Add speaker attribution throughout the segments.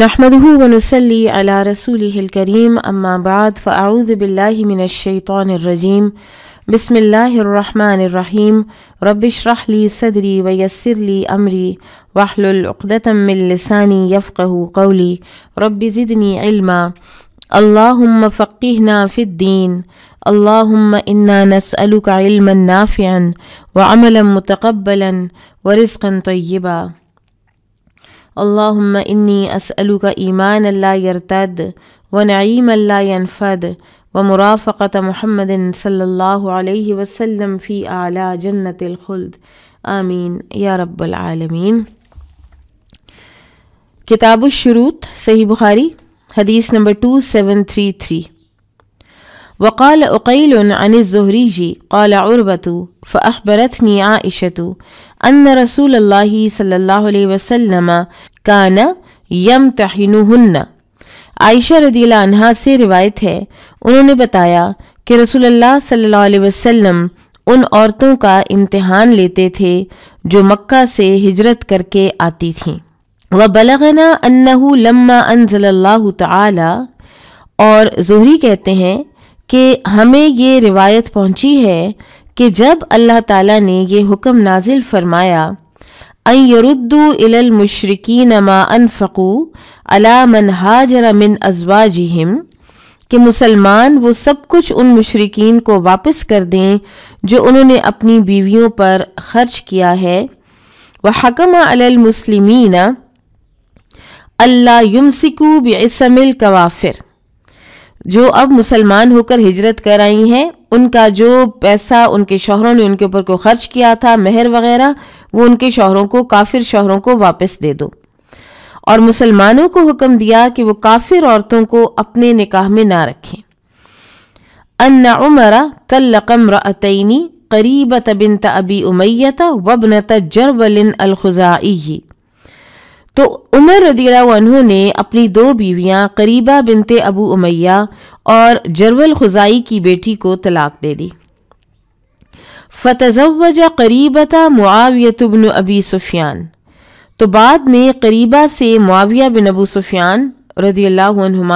Speaker 1: نحمده ونسلي على رسوله الكريم أما بعد فأعوذ بالله من الشيطان الرجيم بسم الله الرحمن الرحيم رب اشرح لي صدري ويسر لي أمري واحلل عقدة من لساني يفقه قولي رب زدني علما اللهم فقهنا في الدين اللهم إنا نسألك علما نافعا وعملا متقبلا ورزقا طيبا اللهم إني أسألك إيمانا لا يرتد ونعيما لا ينفد ومرافقة محمد صلى الله عليه وسلم في أعلى جنة الخلد آمين يا رب العالمين كتاب الشروط صحيح بخاري حديث نمبر 2733 وقال أقيل عن الزهريجي قال عربة فأخبرتني عائشة अन रसूल अल्लाह सल्लल्लाहु अलैहि वसल्लम काना यम तहनुहन्न आयशा रदीला अनहा से रिवायत है उन्होंने बताया कि रसूल अल्लाह सल्लल्लाहु अलैहि वसल्लम उन औरतों का इम्तहान लेते थे जो मक्का से हिजरत करके आती थीं व बलगना अन्नहु लम्मा अनजल्लाह ताला और जोहरी कहते हैं कि हमें ये रिवायत पहुंची है कि जब अल्लाह ताला ने ये हुक्म नाजिल फरमाया अरुद्दू इलल मुशरकिन मा अनफ़ू अला मन हाजर मिन अजवाजिहिम कि मुसलमान वो सब कुछ उन मुशरकिन को वापस कर दें जो उन्होंने अपनी बीवियों पर खर्च किया है वह हकम अलमुसलिमीना अल्ला बसमिल कवाफिर जो अब मुसलमान होकर हिजरत कर आई हैं उनका जो पैसा उनके शोहरों ने उनके ऊपर को खर्च किया था मेहर वगैरह वो उनके शोहरों को काफिर शोहरों को वापस दे दो और मुसलमानों को हुक्म दिया कि वो काफिर औरतों को अपने निकाह में ना रखें अन्ना उमरा तल्लकम रतनी करीबत बिनत तबी उमैत वबनत जरबलिन अलखुजाई तो उमर रदी ने अपनी दो बीवियां करीबा बिनते अबू उमैया और जरवल खुजाई की बेटी को तलाक दे दी फतजवज करीबता मुआवियतबिन अबी सुफियान तो बाद में करीबा से मुआविया बिन अबू सुफियान रदील्ला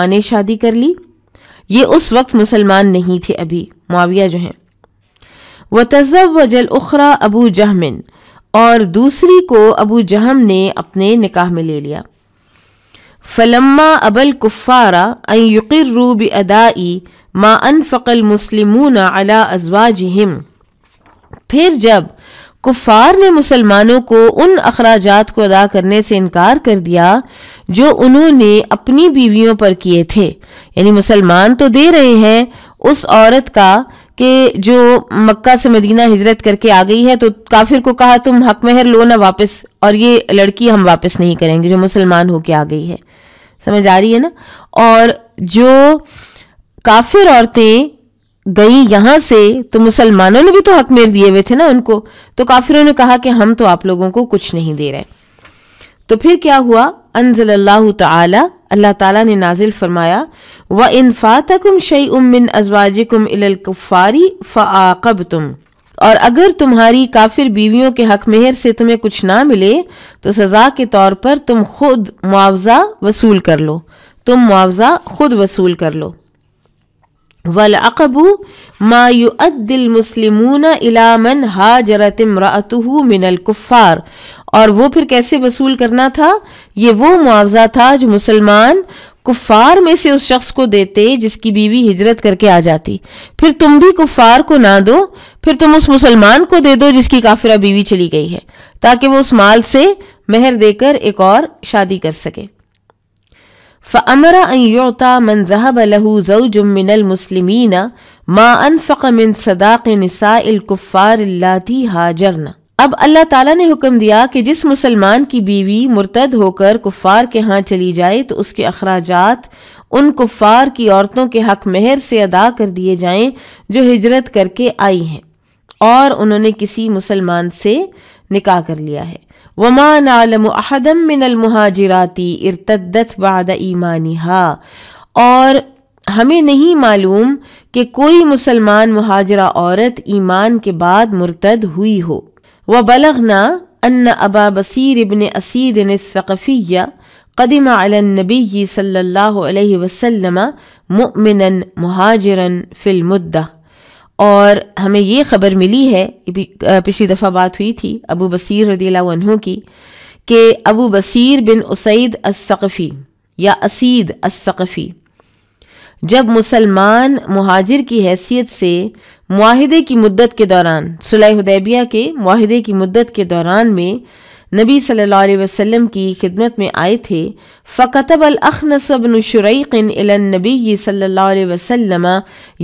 Speaker 1: ने शादी कर ली ये उस वक्त मुसलमान नहीं थे अभी मुआविया जो हैं व तजब वजल उखरा अबू जहमिन और दूसरी को अबू जहम ने अपने निकाह में ले लिया फलम्मा अबल कुफ़ारा अयुकर रूब अदाई मा अन फ़कल मुसलमून अला अजवाज हिम फिर जब कुफ़ार ने मुसलमानों को उन अखराज को अदा करने से इनकार कर दिया जो उन्होंने अपनी बीवियों पर किए थे यानी मुसलमान तो दे रहे हैं उस औरत का कि जो मक्का से मदीना हिजरत करके आ गई है तो काफिर को कहा तुम हक मेहर लो ना वापस और ये लड़की हम वापस नहीं करेंगे जो मुसलमान होके आ गई है समझ आ रही है ना और जो काफिर औरतें गई यहाँ से तो मुसलमानों ने भी तो हक मेर दिए हुए थे ना उनको तो काफिरों ने कहा कि हम तो आप लोगों को कुछ नहीं दे रहे तो फिर क्या हुआ अनजल्ला तला अल्लाह ताला ने नाजिल फरमाया व इन फ़ातकुम शई उमिन अजवाजिकुम इलकुफारी फ़ाकब तुम और अगर तुम्हारी काफिर बीवियों के हक मेहर से तुम्हें कुछ ना मिले तो सज़ा के तौर पर तुम खुद मुआवज़ा वसूल कर लो तुम मुआवज़ा खुद वसूल कर लो वलअबू मायुअदिल मुसलिमून इलामन हाजरतमरातु मिनलकुफ़ार और वो फिर कैसे वसूल करना था ये वो मुआवज़ा था जो मुसलमान कुफार में से उस शख्स को देते जिसकी बीवी हिजरत करके आ जाती फिर तुम भी कुफार को ना दो फिर तुम उस मुसलमान को दे दो जिसकी काफिरा बीवी चली गई है ताकि वो उस माल से मेहर देकर एक और शादी कर सके फ़मरा मन जहब लहू जमिनल मुसलमीना मा मिन सदाक नसाकुफ़ार हाजरना अब अल्लाह ताला ने हुक्म दिया कि जिस मुसलमान की बीवी मुर्तद होकर कुफ़ार के यहाँ चली जाए तो उसके अखराजात उन कुफ़ार की औरतों के हक मेहर से अदा कर दिए जाएं जो हिजरत करके आई हैं और उन्होंने किसी मुसलमान से निकाह कर लिया है वमान आलम अहदम मिनलमहाजराती इरतदत बाद ईमानी और हमें नहीं मालूम कि कोई मुसलमान मुहाजरा औरत ईमान के बाद मुर्तद हुई हो व बलगना अन अबा बसीर इबन असीद फ़िया कदम अलनबी सल्ला वसम मुमिन महाजरन फ़िलमुद्दा और हमें ये ख़बर मिली है पिछली दफ़ा बात हुई थी अबू बसीर रदीला की कि अबू बसीर बिन उसैद असक़फ़ी या असीद असक़फ़ी जब मुसलमान महाजिर की हैसियत से माहदे की मुद्दत के दौरान सुलह उदैबिया के माहदे की मुद्दत के दौरान में नबी सल्लल्लाहु अलैहि वसल्लम की खिदमत में आए थे फ़कतब अलखनसबन शरैक़िन नबी सल्लल्लाहु अलैहि वसल्लम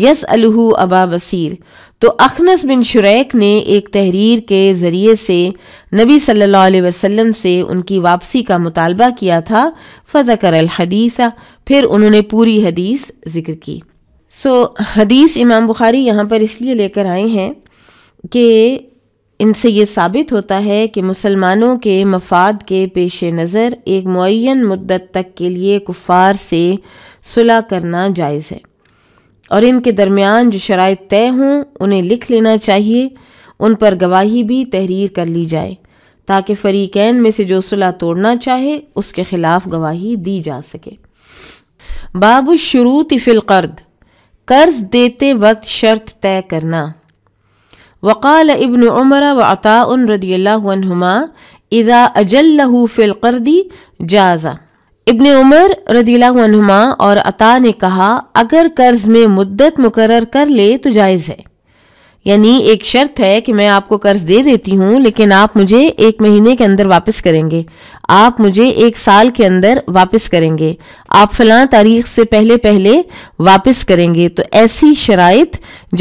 Speaker 1: यस अलहू अबा बसीर तो अखनस बिन शुरैक ने एक तहरीर के ज़रिए से नबी सल्लल्लाहु अलैहि वसल्लम से उनकी वापसी का मुतालबा किया था फ़जकर अलहदीसा फिर उन्होंने पूरी हदीस ज़िक्र की सो हदीस इमाम बुखारी यहाँ पर इसलिए लेकर आए हैं कि इनसे ये साबित होता है कि मुसलमानों के मफाद के पेश नज़र एक मुन मदत तक के लिए कुफार से सुलह करना जायज़ है और इनके दरमियान जो शराइ तय हों उन्हें लिख लेना चाहिए उन पर गवाही भी तहरीर कर ली जाए ताकि फ़रीकैन में से जो सुलह तोड़ना चाहे उसके ख़िलाफ़ गवाही दी जा सके बाबू शुरू फ़िलकर्द कर्ज देते वक्त शर्त तय करना वक़ाल इबन उमर व अताउन रदील्लाहुमा इदा अजल्लहू फ़िलकर्दी जाजा इबन उमर रदील्लाहुमा और अता ने कहा अगर कर्ज में मुद्दत मुकर कर ले तो जायज़ है यानी एक शर्त है कि मैं आपको कर्ज दे देती हूँ लेकिन आप मुझे एक महीने के अंदर वापस करेंगे आप मुझे एक साल के अंदर वापस करेंगे आप फलां तारीख से पहले पहले वापस करेंगे तो ऐसी शराइ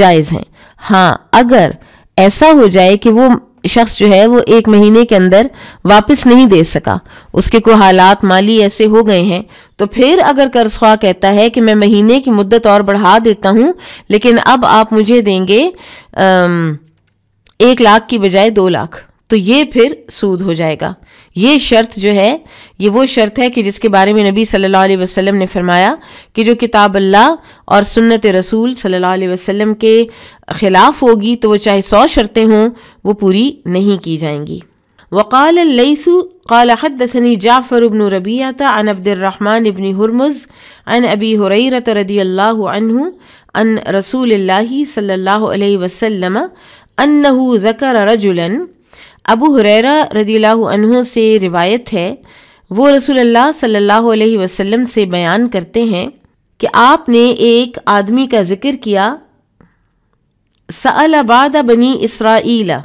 Speaker 1: जायज़ हैं हाँ अगर ऐसा हो जाए कि वो शख्स जो है वो एक महीने के अंदर वापस नहीं दे सका उसके कोई हालात माली ऐसे हो गए हैं तो फिर अगर कर्ज ख्वा कहता है कि मैं महीने की मुद्दत और बढ़ा देता हूँ लेकिन अब आप मुझे देंगे एक लाख की बजाय दो लाख तो ये फिर सूद हो जाएगा ये शर्त जो है ये वो शर्त है कि जिसके बारे में नबी सल्लल्लाहु अलैहि वसल्लम ने फरमाया कि जो किताब अल्लाह और सुन्नत रसूल सल्लल्लाहु अलैहि वसल्लम के ख़िलाफ़ होगी तो वो चाहे सौ शर्तें हों वो पूरी नहीं की जाएंगी वक़ाल लईसु قال حدثني جعفر بن ربيعة عن عبد الرحمن بن هرمز عن أبي هريرة رضي الله عنه أن رسول الله صلى الله عليه وسلم أنه ذكر رجلا अबू हुरैरा रदीला अनहों से रिवायत है वो रसूलुल्लाह सल्लल्लाहु अलैहि वसल्लम से बयान करते हैं कि आपने एक आदमी का ज़िक्र किया सअलाबाद बनी इसराइला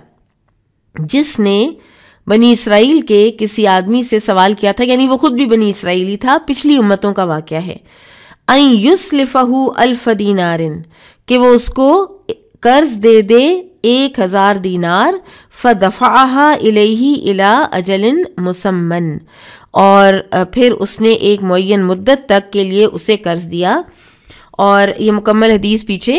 Speaker 1: जिसने बनी इसराइल के किसी आदमी से सवाल किया था यानी वो खुद भी बनी इसराइली था पिछली उम्मतों का वाक़ है अन युसलिफ़हू अल्फ़दीनारिन के वो उसको कर्ज दे दे एक हज़ार दीनार फ़दफ़ा इलेही इला अजलिन मुसम्मन और फिर उसने एक मुन मुद्दत तक के लिए उसे कर्ज़ दिया और ये मुकम्मल हदीस पीछे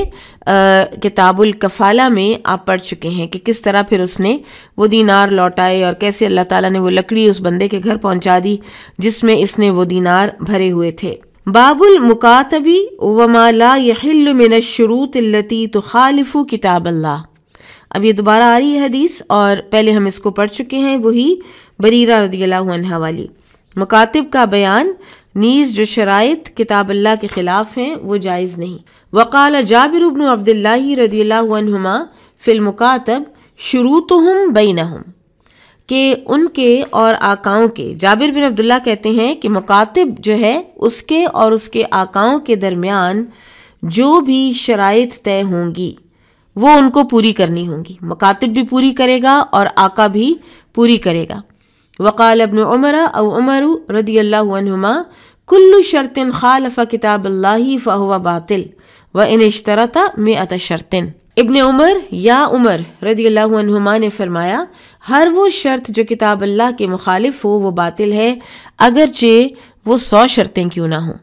Speaker 1: किताबुल कफ़ाला में आप पढ़ चुके हैं कि किस तरह फिर उसने वो दीनार लौटाए और कैसे अल्लाह ताला ने वो लकड़ी उस बंदे के घर पहुंचा दी जिसमें इसने वो दीनार भरे हुए थे बाबुल मुकातबी वमाला यहिल्ल मिन शरूत लती तो खालिफू किताब अल्लाह अब ये दोबारा आ रही है हदीस और पहले हम इसको पढ़ चुके हैं वही बरीरा रदीला वाली मकातब का बयान नीज़ जो शराइ किताब अल्लाह के ख़िलाफ़ हैं वो जायज़ नहीं वकाल उबन अब्दुल्ला रदील्लामा फ़िल्मकातब शुरू तो हम बैन हम कि उनके और आकाओं के जाबिर बिन अब्दुल्ला कहते हैं कि मकातब जो है उसके और उसके आकाओं के दरमियान जो भी शराइ तय होंगी वो उनको पूरी करनी होंगी मकातब भी पूरी करेगा और आका भी पूरी करेगा वकाल अबन उमर अब उमर रदी अल्लाहुमा कुल्लु शर्तिन खालफा किताब अल्लाह फ़हुआ बातिल व इन इश्तरता में अत शर्तिन इबन उमर या उमर रदी अल्लाहुमा ने फरमाया हर वो शर्त जो किताब अल्लाह के मुखालिफ हो वो बातिल है अगरचे वो सौ शर्तें क्यों ना हों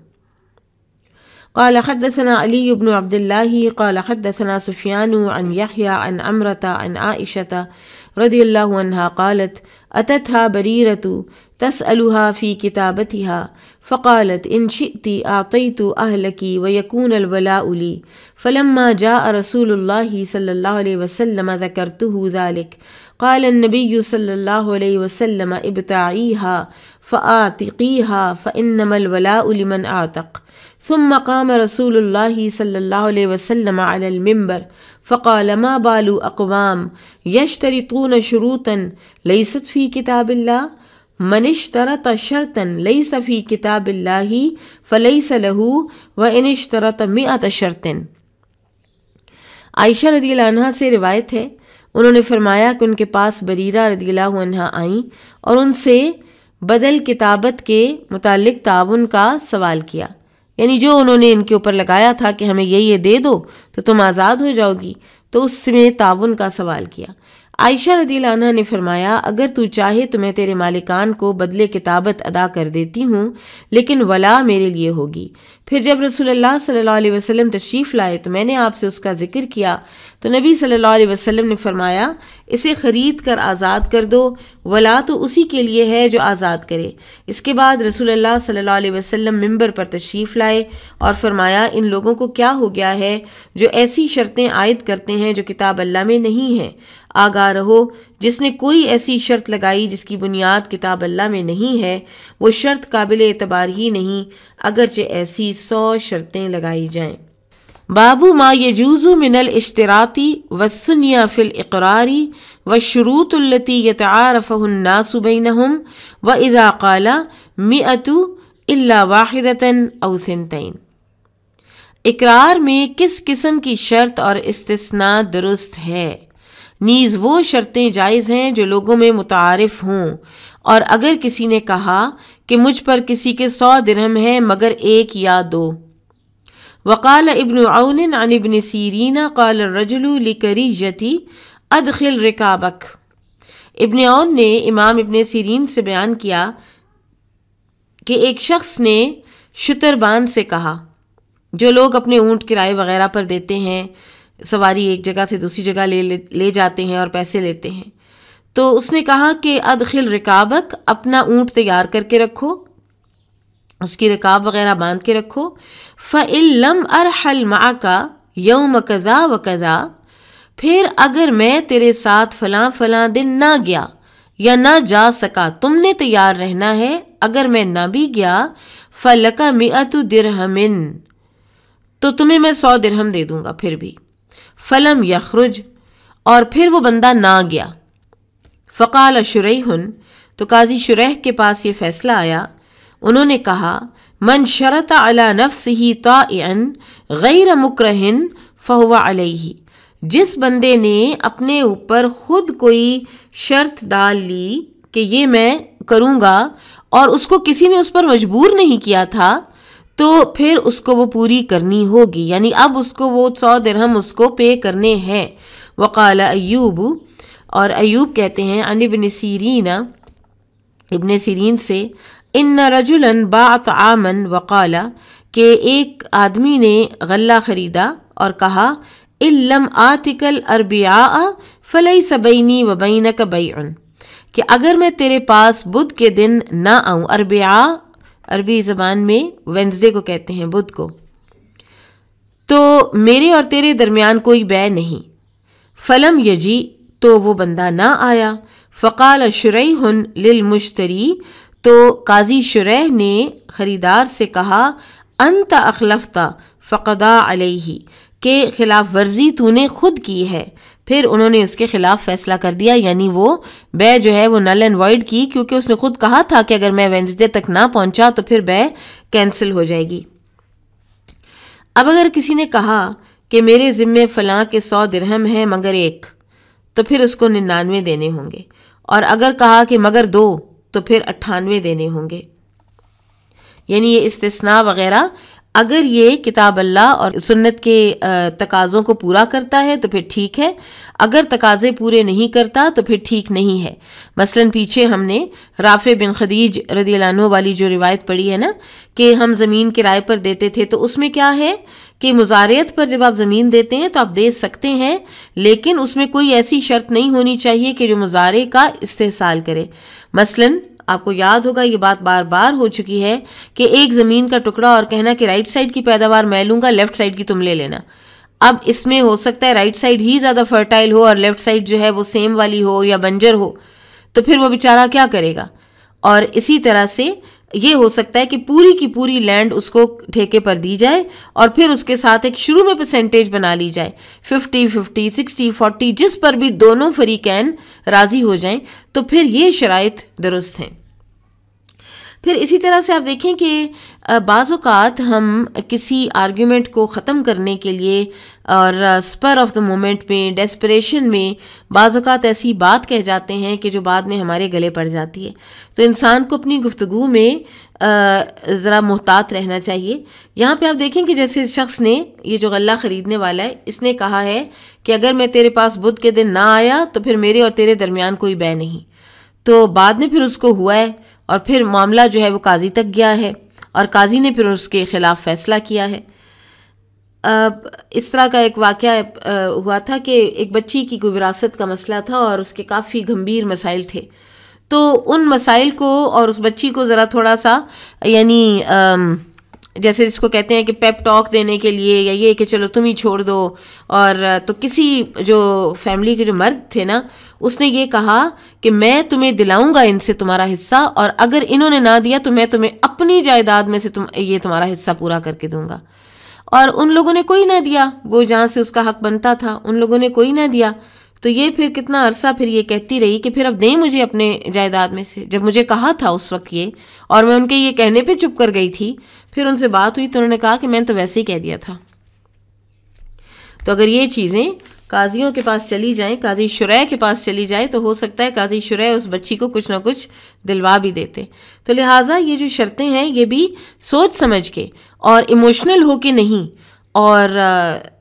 Speaker 1: قال حدثنا علي بن عبد الله قال حدثنا سفيان عن يحيى عن أمرة عن عائشة رضي الله عنها قالت أتتها بريرة تسألها في كتابتها فقالت إن شئت أعطيت أهلك ويكون الولاء لي فلما جاء رسول الله صلى الله عليه وسلم ذكرته ذلك قال النبي صلى الله عليه وسلم ابتعيها فآتقيها فإنما الولاء لمن أعتق ثم قام رسول الله صلى الله عليه وسلم على المنبر فقال ما بال اقوام يشترطون شروطا ليست في كتاب الله من اشترط شرطا ليس في كتاب الله فليس له وان اشترط مئة شرط روایت ہے انہوں نے فرمایا کہ ان کے پاس بریرہ رضی اللہ रदीला آئیں اور ان سے بدل کتابت کے متعلق تعاون کا سوال کیا यानी जो उन्होंने इनके ऊपर लगाया था कि हमें ये ये दे दो तो तुम आज़ाद हो जाओगी तो उसमें ताउन का सवाल किया आयशा रदी ने फरमाया अगर तू चाहे तो मैं तेरे मालिकान को बदले किताबत अदा कर देती हूँ लेकिन वला मेरे लिए होगी फिर जब रसूलुल्लाह सल्लल्लाहु अलैहि वसल्लम तशरीफ़ लाए तो मैंने आपसे उसका ज़िक्र किया तो नबी सल्लल्लाहु अलैहि वसल्लम ने फरमाया इसे ख़रीद कर आज़ाद कर दो वला तो उसी के लिए है जो आज़ाद करे इसके बाद रसूलुल्लाह सल्लल्लाहु अलैहि वसल्लम मिंबर पर तशरीफ़ लाए और फरमाया इन लोगों को क्या हो गया है जो ऐसी शर्तें आयद करते हैं जो किताब अल्लाह में नहीं हैं आगा रहो जिसने कोई ऐसी शर्त लगाई जिसकी बुनियाद किताब अल्लाह में नहीं है वो शर्त काबिल एतबार ही नहीं अगरचे ऐसी सौ शर्तें लगाई जाएं बाबू मा यजूज़ु मिनल इश्तराती वसनिया फ़िल इकरारी व शरूतुल्लती हम व इदा काला मिअतु अल्ला वाहिदतन अवसनतन इकरार में किस किस्म की शर्त और इस्तना दुरुस्त है नीज़ वो शर्तें जायज़ हैं जो लोगों में मुतारफ़ हों और अगर किसी ने कहा कि मुझ पर किसी के सौ दिरहम हैं मगर एक या दो वकाल इबन अउन अन इबन सीरीना काल लिकरी यति अदखिल रिकाबक इबन अउन ने इमाम इबन सीरीन से बयान किया कि एक शख्स ने शुतरबान से कहा जो लोग अपने ऊँट किराए वगैरह पर देते हैं सवारी एक जगह से दूसरी जगह ले ले जाते हैं और पैसे लेते हैं तो उसने कहा कि अदखिल रिकाबक अपना ऊँट तैयार करके रखो उसकी रिकाब वगैरह बांध के रखो फ़िल्म अरहल मा का यौम कज़ा व कज़ा फिर अगर मैं तेरे साथ फ़लाँ फ़लाँ दिन ना गया या ना जा सका तुमने तैयार रहना है अगर मैं ना भी गया फ़लका मियात दिरहमिन तो तुम्हें मैं सौ दिरहम दे दूँगा फिर भी फ़लम यखरुज और फिर वो बंदा ना गया फ़काल शुरहन तो काजी शुरह के पास ये फ़ैसला आया उन्होंने कहा मन शरत अला नफ्स ही तान गैर मुकरहन फ़हुआ अलही जिस बंदे ने अपने ऊपर ख़ुद कोई शर्त डाल ली कि ये मैं करूँगा और उसको किसी ने उस पर मजबूर नहीं किया था तो फिर उसको वो पूरी करनी होगी यानी अब उसको वो सौ दरहम उसको पे करने हैं वकाल अयूब और अयूब कहते हैं अन इबन सीरीना इबन सीरीन से इन रजुलन बात आमन वकाला के एक आदमी ने गल्ला ख़रीदा और कहा इलम आतिकल अरबिया फ़लई सबैनी वबैन कबैन कि अगर मैं तेरे पास बुध के दिन ना आऊँ अरबिया अरबी ज़बान में वेंसडे को कहते हैं बुध को तो मेरे और तेरे दरमियान कोई बै नहीं फलम यजी तो वो बंदा ना आया फ़काल शुरई हन लिल मुश्तरी तो काजी शुरह ने ख़रीदार से कहा अंत अखलफ्ता फ़कदा अलही के ख़िलाफ़ वर्जी तूने खुद की है फिर उन्होंने उसके खिलाफ फैसला कर दिया यानी वो बे जो है वो नल एंड वॉइड की क्योंकि उसने खुद कहा था कि अगर मैं वेंसडे तक ना पहुंचा तो फिर बे कैंसिल हो जाएगी अब अगर किसी ने कहा कि मेरे ज़िम्मे फलां के सौ दिरहम हैं मगर एक तो फिर उसको निन्यानवे देने होंगे और अगर कहा कि मगर दो तो फिर अट्ठानवे देने होंगे यानी ये इस्तना वगैरह अगर ये किताब अल्लाह और सुन्नत के तकाज़ों को पूरा करता है तो फिर ठीक है अगर तकाज़े पूरे नहीं करता तो फिर ठीक नहीं है मसलन पीछे हमने राफ़े बिन खदीज रदी वाली जो रिवायत पढ़ी है ना कि हम ज़मीन किराए पर देते थे तो उसमें क्या है कि मुजारियत पर जब आप ज़मीन देते हैं तो आप दे सकते हैं लेकिन उसमें कोई ऐसी शर्त नहीं होनी चाहिए कि जो मुजारे का इस्तेसाल करे मसलन आपको याद होगा ये बात बार बार हो चुकी है कि एक ज़मीन का टुकड़ा और कहना कि राइट साइड की पैदावार मैं लूँगा लेफ्ट साइड की तुम ले लेना अब इसमें हो सकता है राइट साइड ही ज़्यादा फर्टाइल हो और लेफ्ट साइड जो है वो सेम वाली हो या बंजर हो तो फिर वो बेचारा क्या करेगा और इसी तरह से ये हो सकता है कि पूरी की पूरी लैंड उसको ठेके पर दी जाए और फिर उसके साथ एक शुरू में परसेंटेज बना ली जाए 50, 50, 60, 40 जिस पर भी दोनों फरीकैन राज़ी हो जाएं तो फिर ये शराइ दुरुस्त हैं फिर इसी तरह से आप देखें कि बाज़ात हम किसी आर्ग्यूमेंट को ख़त्म करने के लिए और स्पर ऑफ द मोमेंट में डेस्परेशन में बाज़ात ऐसी बात कह जाते हैं कि जो बाद में हमारे गले पड़ जाती है तो इंसान को अपनी गुफ्तु में ज़रा मोहतात रहना चाहिए यहाँ पे आप देखें कि जैसे शख्स ने ये जो गला ख़रीदने वाला है इसने कहा है कि अगर मैं तेरे पास बुध के दिन ना आया तो फिर मेरे और तेरे दरमियान कोई बै नहीं तो बाद में फिर उसको हुआ है और फिर मामला जो है वो काजी तक गया है और काजी ने फिर उसके ख़िलाफ़ फ़ैसला किया है इस तरह का एक वाक़ हुआ था कि एक बच्ची की कोई विरासत का मसला था और उसके काफ़ी गंभीर मसाइल थे तो उन मसाइल को और उस बच्ची को ज़रा थोड़ा सा यानी जैसे जिसको कहते हैं कि पेप टॉक देने के लिए या ये कि चलो तुम ही छोड़ दो और तो किसी जो फैमिली के जो मर्द थे ना उसने ये कहा कि मैं तुम्हें दिलाऊंगा इनसे तुम्हारा हिस्सा और अगर इन्होंने ना दिया तो मैं तुम्हें अपनी जायदाद में से तुम ये तुम्हारा हिस्सा पूरा करके दूंगा और उन लोगों ने कोई ना दिया वो जहाँ से उसका हक बनता था उन लोगों ने कोई ना दिया तो ये फिर कितना अरसा फिर ये कहती रही कि फिर अब दें मुझे अपने जायदाद में से जब मुझे कहा था उस वक्त ये और मैं उनके ये कहने पे चुप कर गई थी फिर उनसे बात हुई तो उन्होंने कहा कि मैंने तो वैसे ही कह दिया था तो अगर ये चीज़ें काजियों के पास चली जाएं काजी शुरह के पास चली जाएं तो हो सकता है काजी शुरह उस बच्ची को कुछ ना कुछ दिलवा भी देते तो लिहाजा ये जो शर्तें हैं ये भी सोच समझ के और इमोशनल हो के नहीं और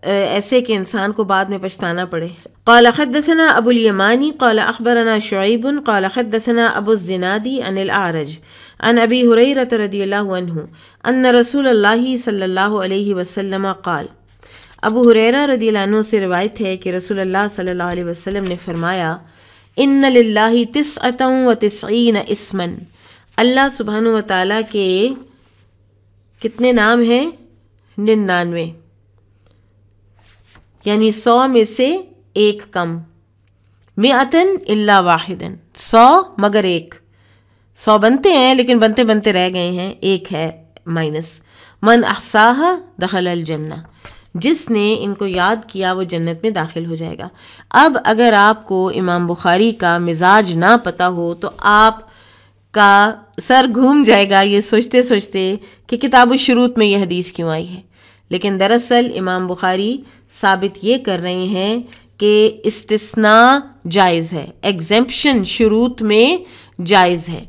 Speaker 1: ऐसे कि इंसान को बाद में पछताना पड़े قال حدثنا ابو اليماني قال اخبرنا شعيب قال حدثنا ابو الزنادي عن الاعرج عن ابي هريره رضي الله عنه ان رسول الله صلى الله عليه وسلم قال अबू हुररा रदीलानों से रवायत है कि रसोल्ला सल्ला वसम ने फ़रमाया इन लाला अतम व तस्न इसमन अल्लाह सुबहान व ताली के कितने नाम हैं निन्यानवे यानि सौ में से एक कम मेअतन अल्ला वाहिदन सौ मगर एक सौ बनते हैं लेकिन बनते बनते रह गए हैं एक है माइनस मन अहसाह दखल अलजन्ना जिसने इनको याद किया वो जन्नत में दाखिल हो जाएगा अब अगर आपको इमाम बुखारी का मिजाज ना पता हो तो आप का सर घूम जाएगा ये सोचते सोचते कि किताब शुरूत में यह हदीस क्यों आई है लेकिन दरअसल इमाम बुखारी साबित ये कर रहे हैं कि इस्तना जायज़ है एग्जेपन शुरूत में जायज़ है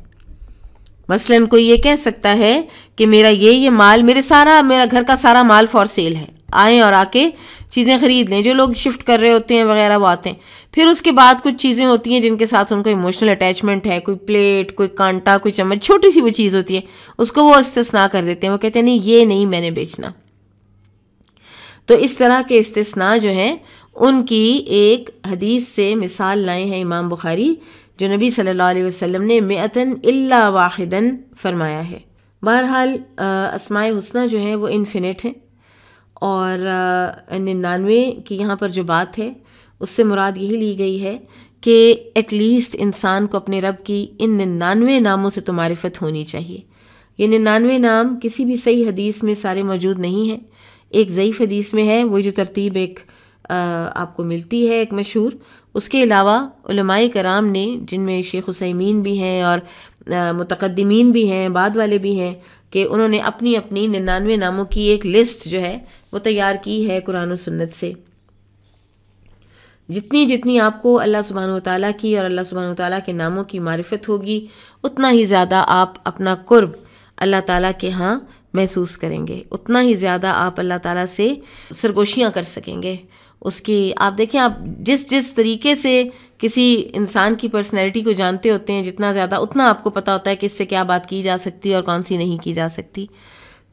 Speaker 1: मसलन कोई ये कह सकता है कि मेरा ये ये माल मेरे सारा मेरा घर का सारा माल फॉर सेल है आएँ और आके चीज़ें ख़रीद लें जो लोग शिफ्ट कर रहे होते हैं वगैरह वो आते हैं फिर उसके बाद कुछ चीज़ें होती हैं जिनके साथ उनको इमोशनल अटैचमेंट है कोई प्लेट कोई कांटा कोई चम्मच छोटी सी वो चीज़ होती है उसको वो इस्तना कर देते हैं वो कहते हैं नहीं ये नहीं मैंने बेचना तो इस तरह के इस्तना जो हैं उनकी एक हदीस से मिसाल लाए हैं इमाम बुखारी जो नबी सल्लल्लाहु अलैहि वसल्लम ने मेतन अल्ला वाहिदन फरमाया है बहरहाल असमाय हुसना जो हैं वो इनफिनिट हैं और निन्यानवे की यहाँ पर जो बात है उससे मुराद यही ली गई है कि एटलीस्ट इंसान को अपने रब की इन निन्यानवे नामों से तो मारफत होनी चाहिए ये निन्यानवे नाम किसी भी सही हदीस में सारे मौजूद नहीं हैं एक ज़यीफ़ हदीस में है वो जो तरतीब एक आ, आपको मिलती है एक मशहूर उसके अलावा कराम ने जिनमें शेख हुसैमीन भी हैं और मतकदमीन भी हैं बाद वाले भी हैं कि उन्होंने अपनी अपनी निन्यानवे नामों की एक लिस्ट जो है वो तैयार की है कुरान सुन्नत से जितनी जितनी आपको अल्लाह सुबहान ताली की और अल्लाह सुबहान ताली के नामों की मारफत होगी उतना ही ज़्यादा आप अपना कुर्ब अल्लाह ताला के यहाँ महसूस करेंगे उतना ही ज़्यादा आप अल्लाह ताला से सरगोशियाँ कर सकेंगे उसकी आप देखें आप जिस जिस तरीके से किसी इंसान की पर्सनैलिटी को जानते होते हैं जितना ज़्यादा उतना आपको पता होता है कि इससे क्या बात की जा सकती है और कौन सी नहीं की जा सकती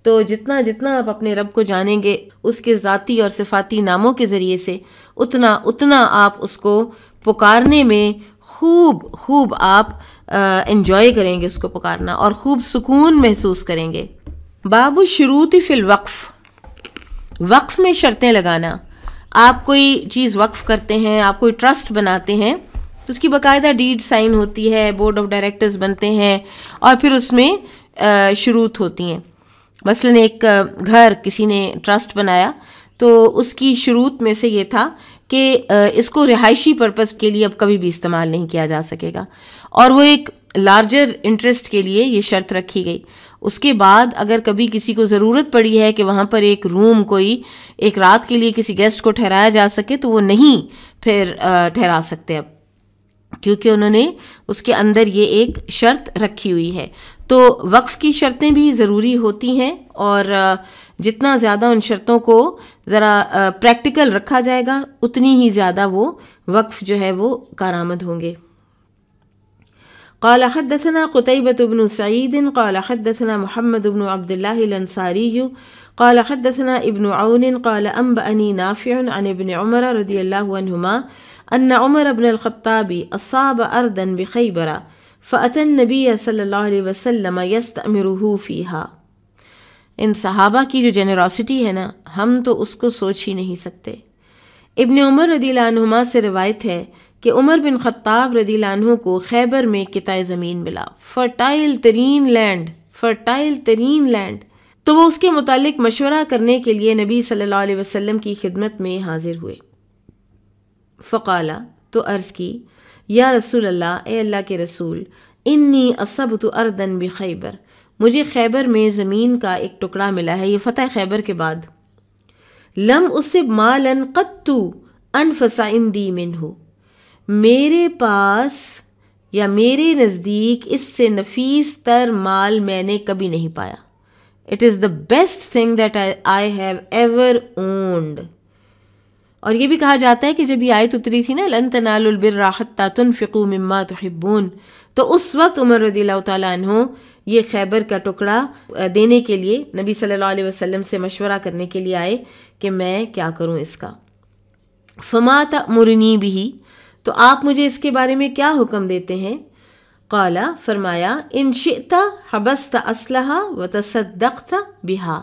Speaker 1: तो जितना जितना आप अपने रब को जानेंगे उसके ज़ाती और सिफाती नामों के ज़रिए से उतना उतना आप उसको पुकारने में खूब खूब आप इन्जॉय करेंगे उसको पुकारना और ख़ूब सुकून महसूस करेंगे बाबू शुरूत फिल वक्फ़ वक्फ़ में शर्तें लगाना आप कोई चीज़ वक्फ़ करते हैं आप कोई ट्रस्ट बनाते हैं तो उसकी बाकायदा डीड साइन होती है बोर्ड ऑफ डायरेक्टर्स बनते हैं और फिर उसमें शुरूत होती हैं मसलन एक घर किसी ने ट्रस्ट बनाया तो उसकी शुरूत में से ये था कि इसको रिहायशी पर्पज़ के लिए अब कभी भी इस्तेमाल नहीं किया जा सकेगा और वो एक लार्जर इंटरेस्ट के लिए ये शर्त रखी गई उसके बाद अगर कभी किसी को ज़रूरत पड़ी है कि वहाँ पर एक रूम कोई एक रात के लिए किसी गेस्ट को ठहराया जा सके तो वो नहीं फिर ठहरा सकते अब क्योंकि उन्होंने उसके अंदर ये एक शर्त रखी हुई है तो वक्फ़ की शर्तें भी ज़रूरी होती हैं और जितना ज़्यादा उन शर्तों को ज़रा प्रैक्टिकल रखा जाएगा उतनी ही ज़्यादा वो वक्फ़ जो है वो कारामद होंगे قال حدثنا قتيبة بن سعيد قال حدثنا محمد بن عبد الله الأنصاري قال حدثنا ابن عون قال أنبأني نافع عن ابن عمر رضي الله عنهما أن عمر بن الخطاب أصاب أرضا بخيبر फ़त नबी सल्ला वसम यस्तमरुह फ़ीहा इन सहाबा की जो जेनरासिटी है ना हम तो उसको सोच ही नहीं सकते इबन उमर रदी लानुमा से रिवायत है कि उमर बिन ख़त्ताब रदीलानहों को खैबर में किताए ज़मीन मिला फ़र्टाइल तरीन लैंड फ़र्टाइल तरीन लैंड तो वो उसके मुतालिक मशवरा करने के लिए नबी सल्लल्लाहु अलैहि की खिदमत में हाजिर हुए फ़काला तो अर्ज़ की या रसूल अल्लाह ए अल्लाह के रसूल इन्नी असब तो अरदन भी खैबर मुझे खैबर में ज़मीन का एक टुकड़ा मिला है ये फ़तेह खैबर के बाद लम उससे मालन कत्तू अनफसाइन दी मिन हो मेरे पास या मेरे नज़दीक इससे नफीस तर माल मैंने कभी नहीं पाया it is the best thing that I have ever owned और ये भी कहा जाता है कि जब ये आयत उतरी थी ना लन तनालबिर राहत तातुन फ़िकू मम्मा तहब्बून तो उस वक्त उमर रदी तु ये खैबर का टुकड़ा देने के लिए नबी सल्लल्लाहु अलैहि वसल्लम से मशवरा करने के लिए आए कि मैं क्या करूं इसका फमा मुरनी भी तो आप मुझे इसके बारे में क्या हुक्म देते हैं कला फरमाया इन शिता हबस्त असलहा व तसदक्त बिहा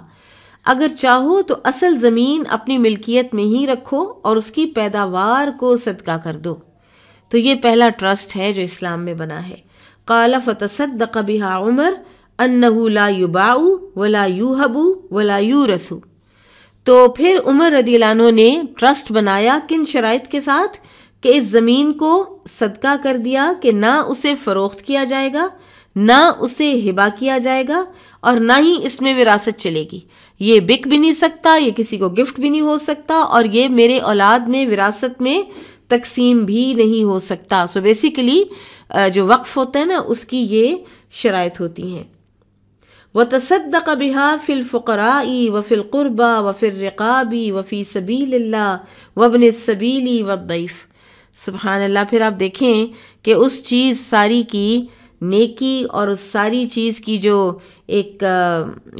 Speaker 1: अगर चाहो तो असल ज़मीन अपनी मिल्कियत में ही रखो और उसकी पैदावार को सदका कर दो तो ये पहला ट्रस्ट है जो इस्लाम में बना है काला फ़तसद बिहा उमर अन्नहू ला युबाऊ वला यूहबू वला रसू तो फिर उमर रदीलानों ने ट्रस्ट बनाया किन शराइत के साथ कि इस ज़मीन को सदका कर दिया कि ना उसे फ़रोख्त किया जाएगा ना उसे हिबा किया जाएगा और ना ही इसमें विरासत चलेगी ये बिक भी नहीं सकता ये किसी को गिफ्ट भी नहीं हो सकता और ये मेरे औलाद में विरासत में तकसीम भी नहीं हो सकता सो so बेसिकली जो वक्फ होता है ना उसकी ये शराइ होती हैं व कबिहा फिल फ़िलफ़राई व क़ुरबा व फ़िलरक़ाबी व फ़ी सबील वबन सबीली वदयफ़ सुबहानल्ला फिर आप देखें कि उस चीज़ सारी की नेकी और उस सारी चीज़ की जो एक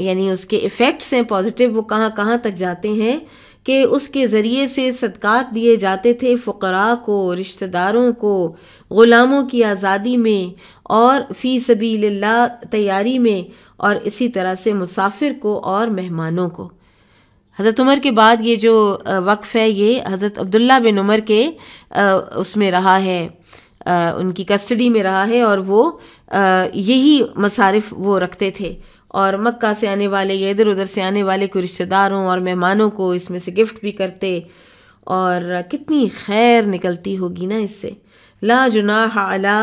Speaker 1: यानी उसके इफ़ेक्ट्स हैं पॉजिटिव वो कहाँ कहाँ तक जाते हैं कि उसके ज़रिए से सदक़ात दिए जाते थे फ़करा को रिश्तेदारों को ग़ुलामों की आज़ादी में और फ़ी सबील तैयारी में और इसी तरह से मुसाफिर को और मेहमानों को हज़रत उमर के बाद ये जो वक्फ़ है ये हज़रत अब्दुल्ला बिन उमर के उसमें रहा है उनकी कस्टडी में रहा है और वो यही मसारफ़ वो रखते थे और मक्का से आने वाले या इधर उधर से आने वाले कोई रिश्तेदारों और मेहमानों को इसमें से गिफ्ट भी करते और कितनी खैर निकलती होगी ना इससे ला जुनाह अला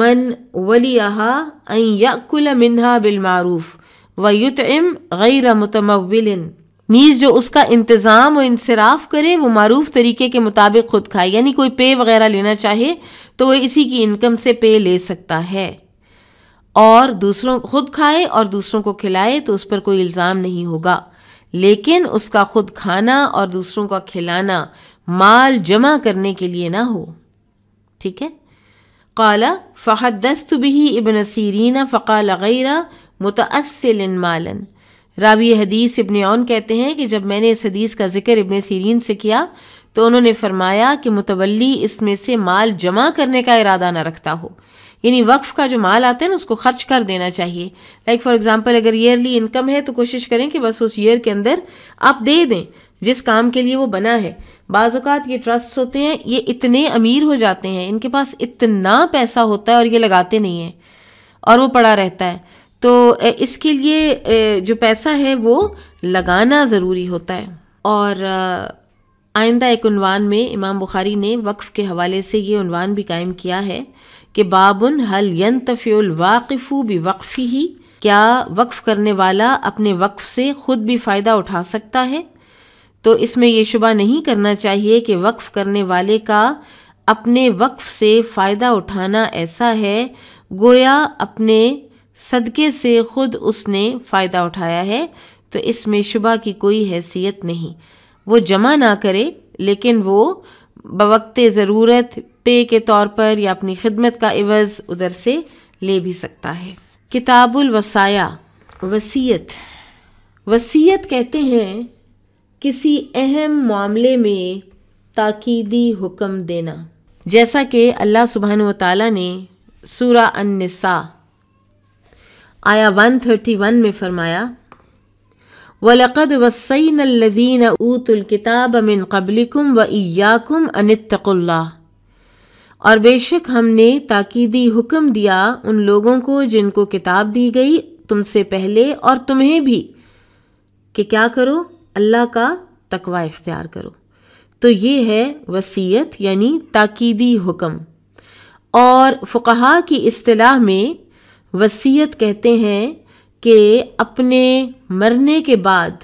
Speaker 1: मन वलिया कुल मिन्हा बिलमारूफ़ व इम गैर मुतमविलिन नीज जो उसका इंतज़ाम और इंसराफ करे वो मरूफ तरीके के मुताबिक ख़ुद खाए यानी कोई पे वगैरह लेना चाहे तो वह इसी की इनकम से पे ले सकता है और दूसरों खुद खाए और दूसरों को खिलाए तो उस पर कोई इल्ज़ाम नहीं होगा लेकिन उसका खुद खाना और दूसरों का खिलाना माल जमा करने के लिए ना हो ठीक है काला फ़हदस्त भी इबन सीरीना फ़क़ा गैरा मुतासिल मालन रावी हदीस इबन ओन कहते हैं कि जब मैंने इस हदीस का जिक्र इबन सीरीन से किया तो उन्होंने फरमाया कि मुतवली इसमें से माल जमा करने का इरादा ना रखता हो यानी वक्फ का जो माल आता है ना उसको खर्च कर देना चाहिए लाइक फॉर एग्जांपल अगर ईयरली इनकम है तो कोशिश करें कि बस उस ईयर के अंदर आप दे दें जिस काम के लिए वो बना है बाज़ात ये ट्रस्ट होते हैं ये इतने अमीर हो जाते हैं इनके पास इतना पैसा होता है और ये लगाते नहीं हैं और वो पड़ा रहता है तो इसके लिए जो पैसा है वो लगाना ज़रूरी होता है और आइंदा एक उनवान में इमाम बुखारी ने वक्फ़ के हवाले से ये उनवान भी कायम किया है कि बाबुन हल यंतफ़िल वाक़फ़ू भी वक्फ़ी ही क्या वक्फ़ करने वाला अपने वक्फ़ से ख़ुद भी फ़ायदा उठा सकता है तो इसमें यह शुबा नहीं करना चाहिए कि वक्फ़ करने वाले का अपने वक्फ़ से फ़ायदा उठाना ऐसा है गोया अपने सदक़े से ख़ुद उसने फ़ायदा उठाया है तो इसमें शुबा की कोई हैसियत नहीं वो जमा ना करे लेकिन वो बवक्त ज़रूरत पे के तौर पर या अपनी खिदमत का इवज़ उधर से ले भी सकता है किताबुल वसाया वसीयत वसीयत कहते हैं किसी अहम मामले में ताकीदी हुक्म देना जैसा कि अल्लाह सुबहान ताली ने सूरा अनसा आया 131 में फरमाया वलक़द वसैन लदीन ऊतुल्किताब अमिन कबलिकुम व इयाकुम अनितकुल्ला और बेशक हमने ताकीदी हुक्म दिया उन लोगों को जिनको किताब दी गई तुमसे पहले और तुम्हें भी कि क्या करो अल्लाह का तकवा इख्तियार करो तो ये है वसीयत यानी ताकीदी हुक्म और फ़ुकाहा की अतलाह में वसीयत कहते हैं कि अपने मरने के बाद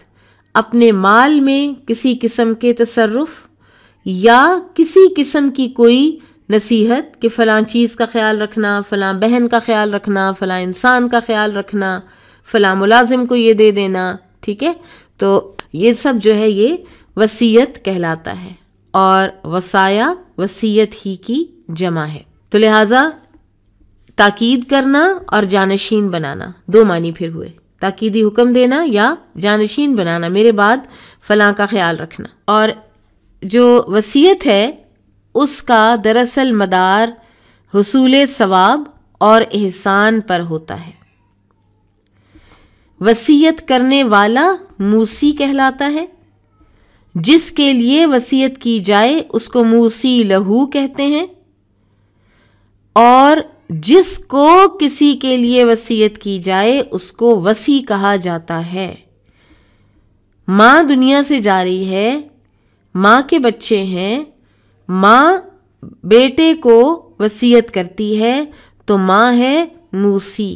Speaker 1: अपने माल में किसी किस्म के तसरफ या किसी किस्म की कोई नसीहत कि फ़लाँ चीज़ का ख्याल रखना फ़लाँ बहन का ख्याल रखना फ़लाँ इंसान का ख्याल रखना फ़लाँ मुलाजिम को ये दे देना ठीक है तो ये सब जो है ये वसीयत कहलाता है और वसाया वसीयत ही की जमा है तो लिहाजा ताकीद करना और जानशीन बनाना दो मानी फिर हुए ताकीदी हुक्म देना या जानशीन बनाना मेरे बाद फलां का ख्याल रखना और जो वसीयत है उसका दरअसल मदार हसूल सवाब और एहसान पर होता है वसीयत करने वाला मूसी कहलाता है जिसके लिए वसीयत की जाए उसको मूसी लहू कहते हैं और जिसको किसी के लिए वसीयत की जाए उसको वसी कहा जाता है माँ दुनिया से जा रही है माँ के बच्चे हैं माँ बेटे को वसीयत करती है तो माँ है मूसी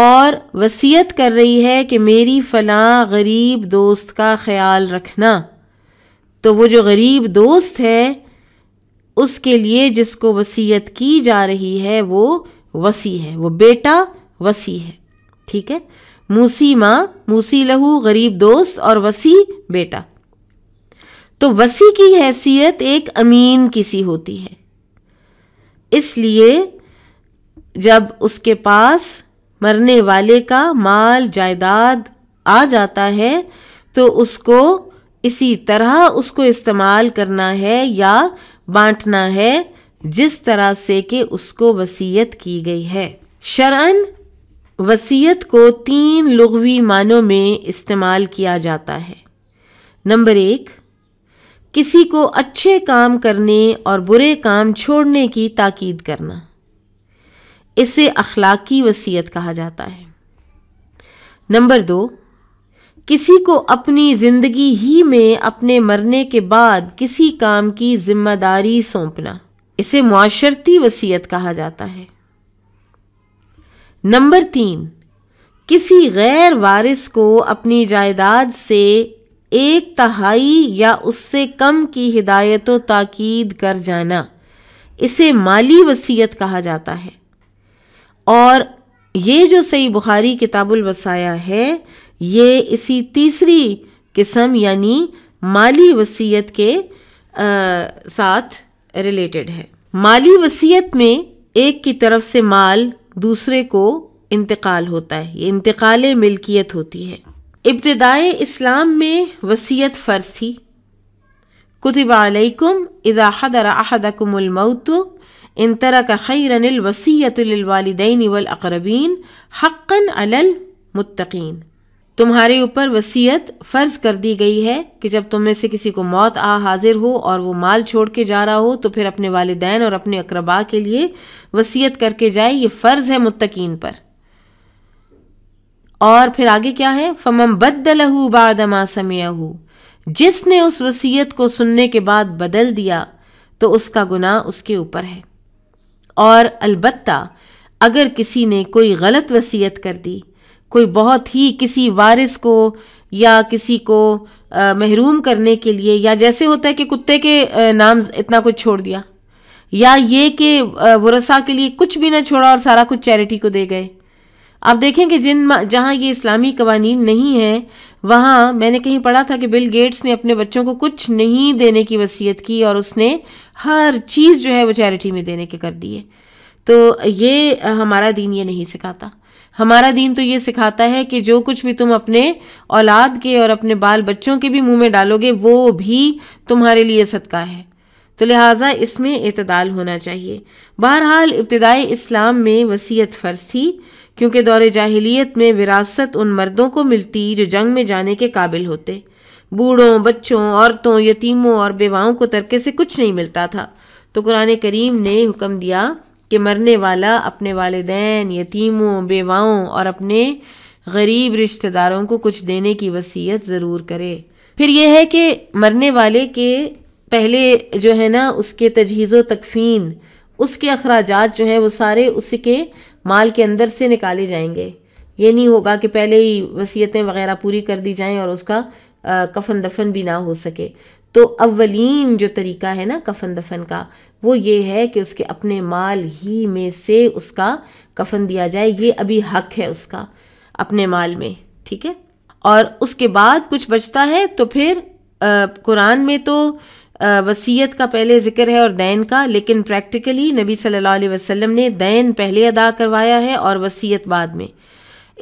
Speaker 1: और वसीयत कर रही है कि मेरी फलां गरीब दोस्त का ख्याल रखना तो वो जो गरीब दोस्त है उसके लिए जिसको वसीयत की जा रही है वो वसी है वो बेटा वसी है ठीक है मूसी माँ मूसी लहू गरीब दोस्त और वसी बेटा तो वसी की हैसियत एक अमीन किसी होती है इसलिए जब उसके पास मरने वाले का माल जायदाद आ जाता है तो उसको इसी तरह उसको इस्तेमाल करना है या बांटना है जिस तरह से कि उसको वसीयत की गई है शरण वसीयत को तीन लघवी मानों में इस्तेमाल किया जाता है नंबर एक किसी को अच्छे काम करने और बुरे काम छोड़ने की ताकीद करना इसे अखलाकी वसीयत कहा जाता है नंबर दो किसी को अपनी ज़िंदगी ही में अपने मरने के बाद किसी काम की जिम्मेदारी सौंपना इसे माशरती वसीयत कहा जाता है नंबर तीन किसी गैर वारिस को अपनी जायदाद से एक तहाई या उससे कम की हिदायत ताकीद कर जाना इसे माली वसीयत कहा जाता है और ये जो सही बुखारी किताबुल वसाया है ये इसी तीसरी किस्म यानी माली वसीयत के आ, साथ रिलेटेड है माली वसीयत में एक की तरफ से माल दूसरे को इंतकाल होता है ये इंतकाल मिल्कियत होती है इब्तदाए इस्लाम में वसीयत फ़र्ज थी कुतबालकुम इज़ाहदर अहदकुमलमौत इन तरह का खैरनवसीतवालदैन वलअरबीन हक़न अलमतकीन तुम्हारे ऊपर वसीयत फ़र्ज कर दी गई है कि जब तुम में से किसी को मौत आ हाजिर हो और वो माल छोड़ के जा रहा हो तो फिर अपने वालदेन और अपने अकरबा के लिए वसीयत करके जाए ये फ़र्ज़ है मुतकीन पर और फिर आगे क्या है फमम बदलहू बादमा समयहू जिसने उस वसीयत को सुनने के बाद बदल दिया तो उसका गुनाह उसके ऊपर है और अलबत्ता अगर किसी ने कोई गलत वसीयत कर दी कोई बहुत ही किसी वारिस को या किसी को महरूम करने के लिए या जैसे होता है कि कुत्ते के नाम इतना कुछ छोड़ दिया या ये कि वरसा के लिए कुछ भी ना छोड़ा और सारा कुछ चैरिटी को दे गए आप देखें कि जिन जहाँ ये इस्लामी कवानी नहीं है वहाँ मैंने कहीं पढ़ा था कि बिल गेट्स ने अपने बच्चों को कुछ नहीं देने की वसीयत की और उसने हर चीज़ जो है वो चैरिटी में देने के कर दिए तो ये हमारा दीन ये नहीं सिखाता हमारा दीन तो ये सिखाता है कि जो कुछ भी तुम अपने औलाद के और अपने बाल बच्चों के भी मुंह में डालोगे वो भी तुम्हारे लिए सदका है तो लिहाजा इसमें इतदाल होना चाहिए बहरहाल इब्तदाई इस्लाम में वसीयत फ़र्ज थी क्योंकि दौर जाहिलियत में विरासत उन मर्दों को मिलती जो जंग में जाने के काबिल होते बूढ़ों बच्चों औरतों यतीमों और बेवाओं को तरके से कुछ नहीं मिलता था तो कुरान करीम ने हुक्म दिया कि मरने वाला अपने वालदेन यतीमों बेवाओं और अपने गरीब रिश्तेदारों को कुछ देने की वसीयत ज़रूर करे फिर यह है कि मरने वाले के पहले जो है ना उसके तजहीज़ तकफीन उसके अखराजात जो हैं वो सारे उसके माल के अंदर से निकाले जाएंगे ये नहीं होगा कि पहले ही वसीयतें वगैरह पूरी कर दी जाएं और उसका आ, कफन दफन भी ना हो सके तो अवलीन जो तरीका है ना कफन दफन का वो ये है कि उसके अपने माल ही में से उसका कफन दिया जाए ये अभी हक है उसका अपने माल में ठीक है और उसके बाद कुछ बचता है तो फिर कुरान में तो वसीयत का पहले जिक्र है और दैन का लेकिन प्रैक्टिकली नबी सल्लल्लाहु अलैहि वसल्लम ने दैन पहले अदा करवाया है और वसीयत बाद में